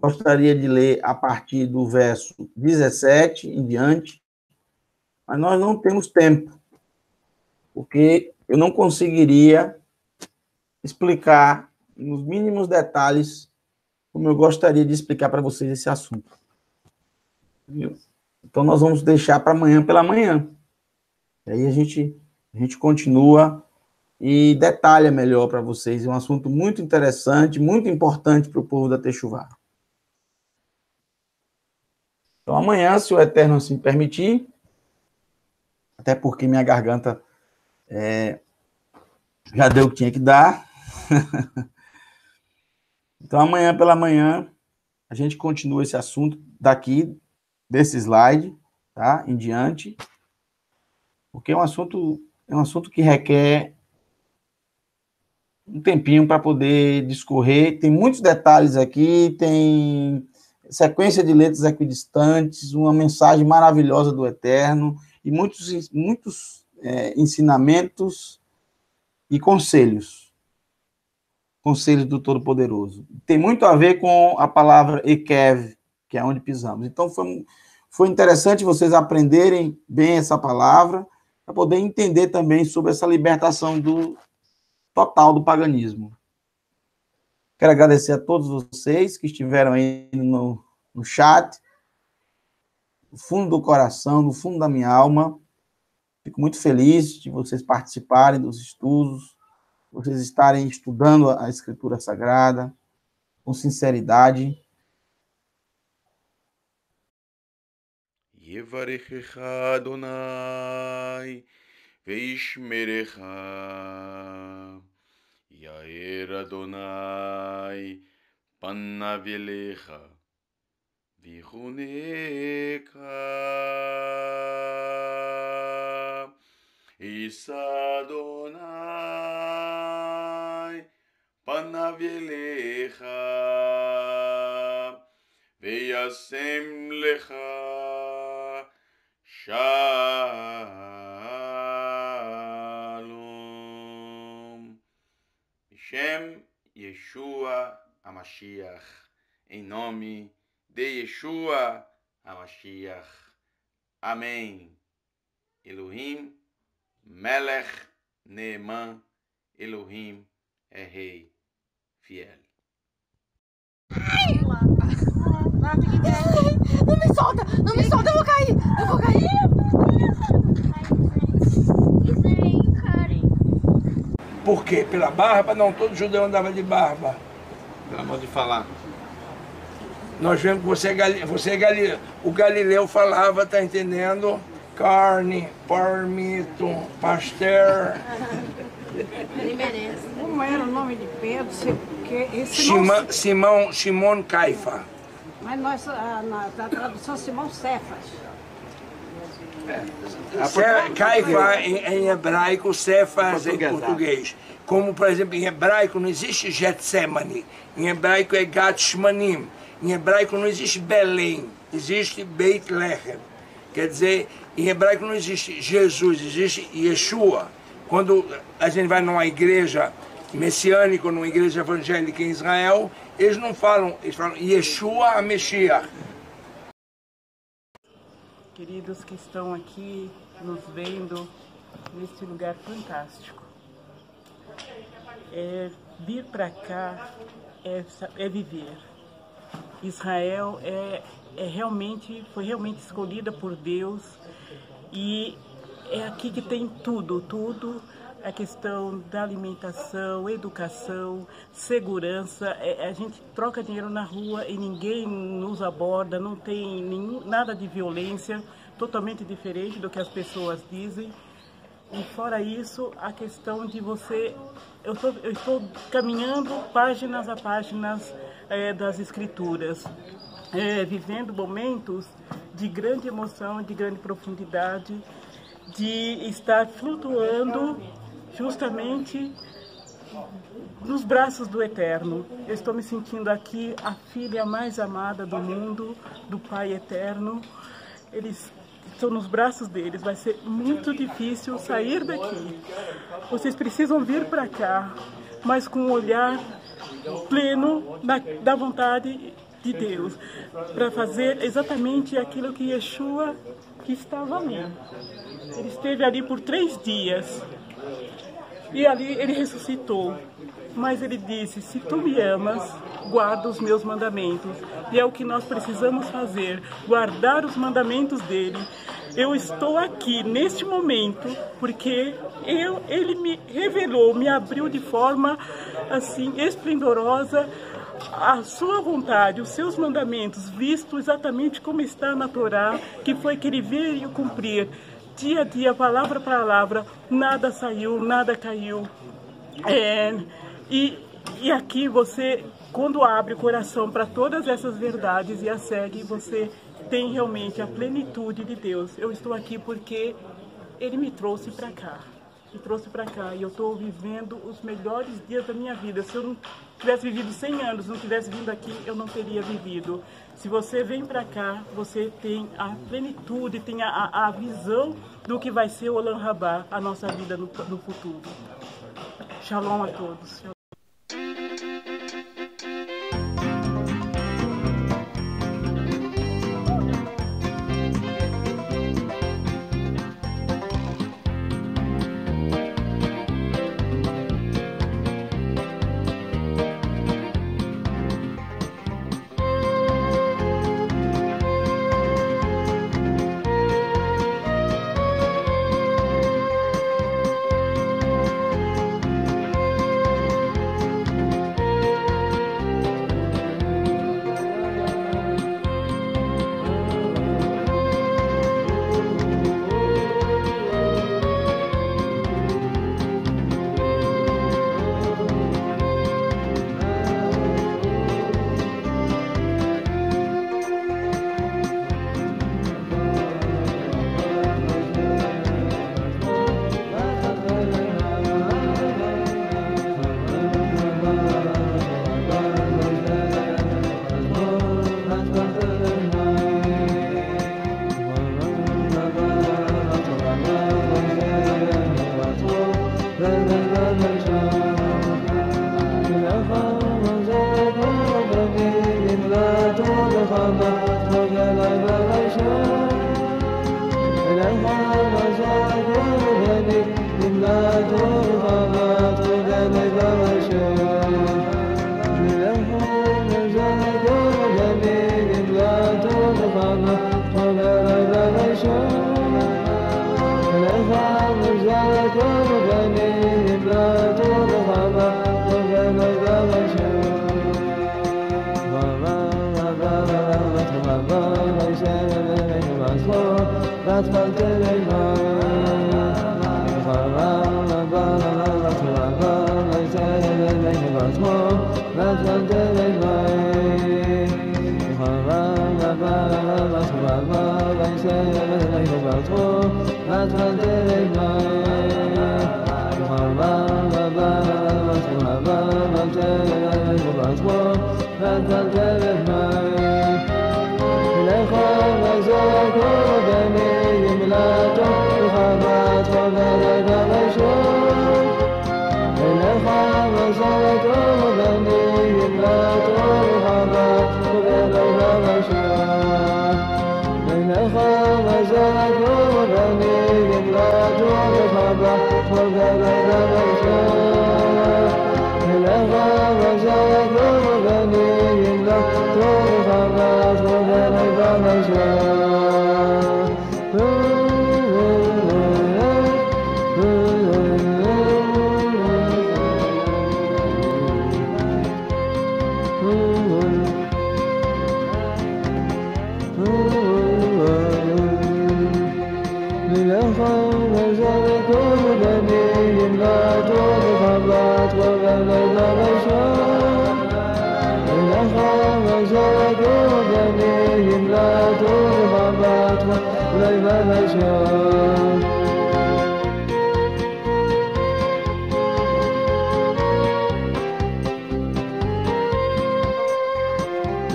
Gostaria de ler a partir do verso 17 em diante, mas nós não temos tempo, porque eu não conseguiria explicar nos mínimos detalhes como eu gostaria de explicar para vocês esse assunto. Então nós vamos deixar para amanhã pela manhã. E aí a gente, a gente continua e detalha melhor para vocês. É um assunto muito interessante, muito importante para o povo da Techuvá. Então amanhã, se o Eterno assim permitir, até porque minha garganta é, já deu o que tinha que dar. (laughs) então amanhã pela manhã a gente continua esse assunto daqui desse slide, tá? Em diante porque é um assunto, é um assunto que requer um tempinho para poder discorrer. Tem muitos detalhes aqui, tem sequência de letras equidistantes, uma mensagem maravilhosa do Eterno e muitos, muitos é, ensinamentos e conselhos. Conselhos do Todo-Poderoso. Tem muito a ver com a palavra Ekev, que é onde pisamos. Então, foi, foi interessante vocês aprenderem bem essa palavra para poder entender também sobre essa libertação do total do paganismo. Quero agradecer a todos vocês que estiveram aí no, no chat, no fundo do coração, no fundo da minha alma. Fico muito feliz de vocês participarem dos estudos, vocês estarem estudando a Escritura Sagrada com sinceridade. יברכך אדוני וישמרך, יאר אדוני פניו אליך ויחונק, יישא אדוני פניו אליך וישם לך Shalom. Shem Yeshua Amashiach. Em nome de Yeshua Amashiach. Amém. Elohim, Melech Neeman, Elohim é rei fiel. Ai! Não me solta! Não me solta, eu vou cair! Eu vou cair! Por quê? Pela barba? Não, todo judeu andava de barba. Pelo amor de falar. Nós vemos que você é, Galileu, você é O Galileu falava, tá entendendo? Carne, palmito, pasteur. Como era o nome de Pedro? esse Simão, Simão, Simão Caifa. Mas nós, a, na, tradução tá, tá, Simão Cefas. É, é Caifa em, em, hebraico, Cefas em português. Como, por exemplo, em hebraico não existe Getsemane, em hebraico é Gatshmanim, em hebraico não existe Belém, existe Beit Lechem. Quer dizer, em hebraico não existe Jesus, existe Yeshua. Quando a gente vai numa igreja messiânica, numa igreja evangélica em Israel, eles não falam, eles falam Yeshua a Messias. Queridos que estão aqui nos vendo neste lugar fantástico. É, vir para cá é, é viver. Israel é, é realmente foi realmente escolhida por Deus e é aqui que tem tudo, tudo a questão da alimentação, educação, segurança. É, a gente troca dinheiro na rua e ninguém nos aborda, não tem nenhum, nada de violência, totalmente diferente do que as pessoas dizem. E fora isso, a questão de você. Eu, tô, eu estou caminhando páginas a páginas é, das escrituras, é, vivendo momentos de grande emoção, de grande profundidade, de estar flutuando justamente nos braços do Eterno. Eu estou me sentindo aqui a filha mais amada do mundo, do Pai Eterno. Eles estão nos braços deles. Vai ser muito difícil sair daqui. Vocês precisam vir para cá, mas com um olhar pleno na, da vontade de Deus, para fazer exatamente aquilo que Yeshua que estava ali. Ele esteve ali por três dias e ali ele ressuscitou. Mas ele disse: Se tu me amas, guarda os meus mandamentos. E é o que nós precisamos fazer: guardar os mandamentos dele. Eu estou aqui neste momento porque eu, ele me revelou, me abriu de forma assim esplendorosa a sua vontade, os seus mandamentos, visto exatamente como está na Torá, que foi que ele veio cumprir dia a dia, palavra a palavra, nada saiu, nada caiu. É, e, e aqui você, quando abre o coração para todas essas verdades e a segue, você tem realmente a plenitude de Deus. Eu estou aqui porque Ele me trouxe para cá. Me trouxe para cá e eu estou vivendo os melhores dias da minha vida. Se eu não tivesse vivido 100 anos, não tivesse vindo aqui, eu não teria vivido. Se você vem para cá, você tem a plenitude, tem a, a, visão do que vai ser o Olan Rabá, a nossa vida no, no futuro. Shalom a todos. Shalom.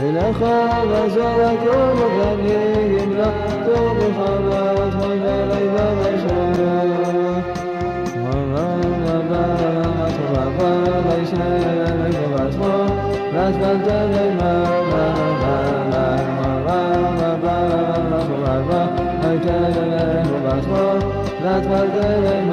That's what they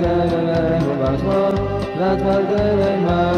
Vatvalderein Masmor, Vatvalderein Masmor,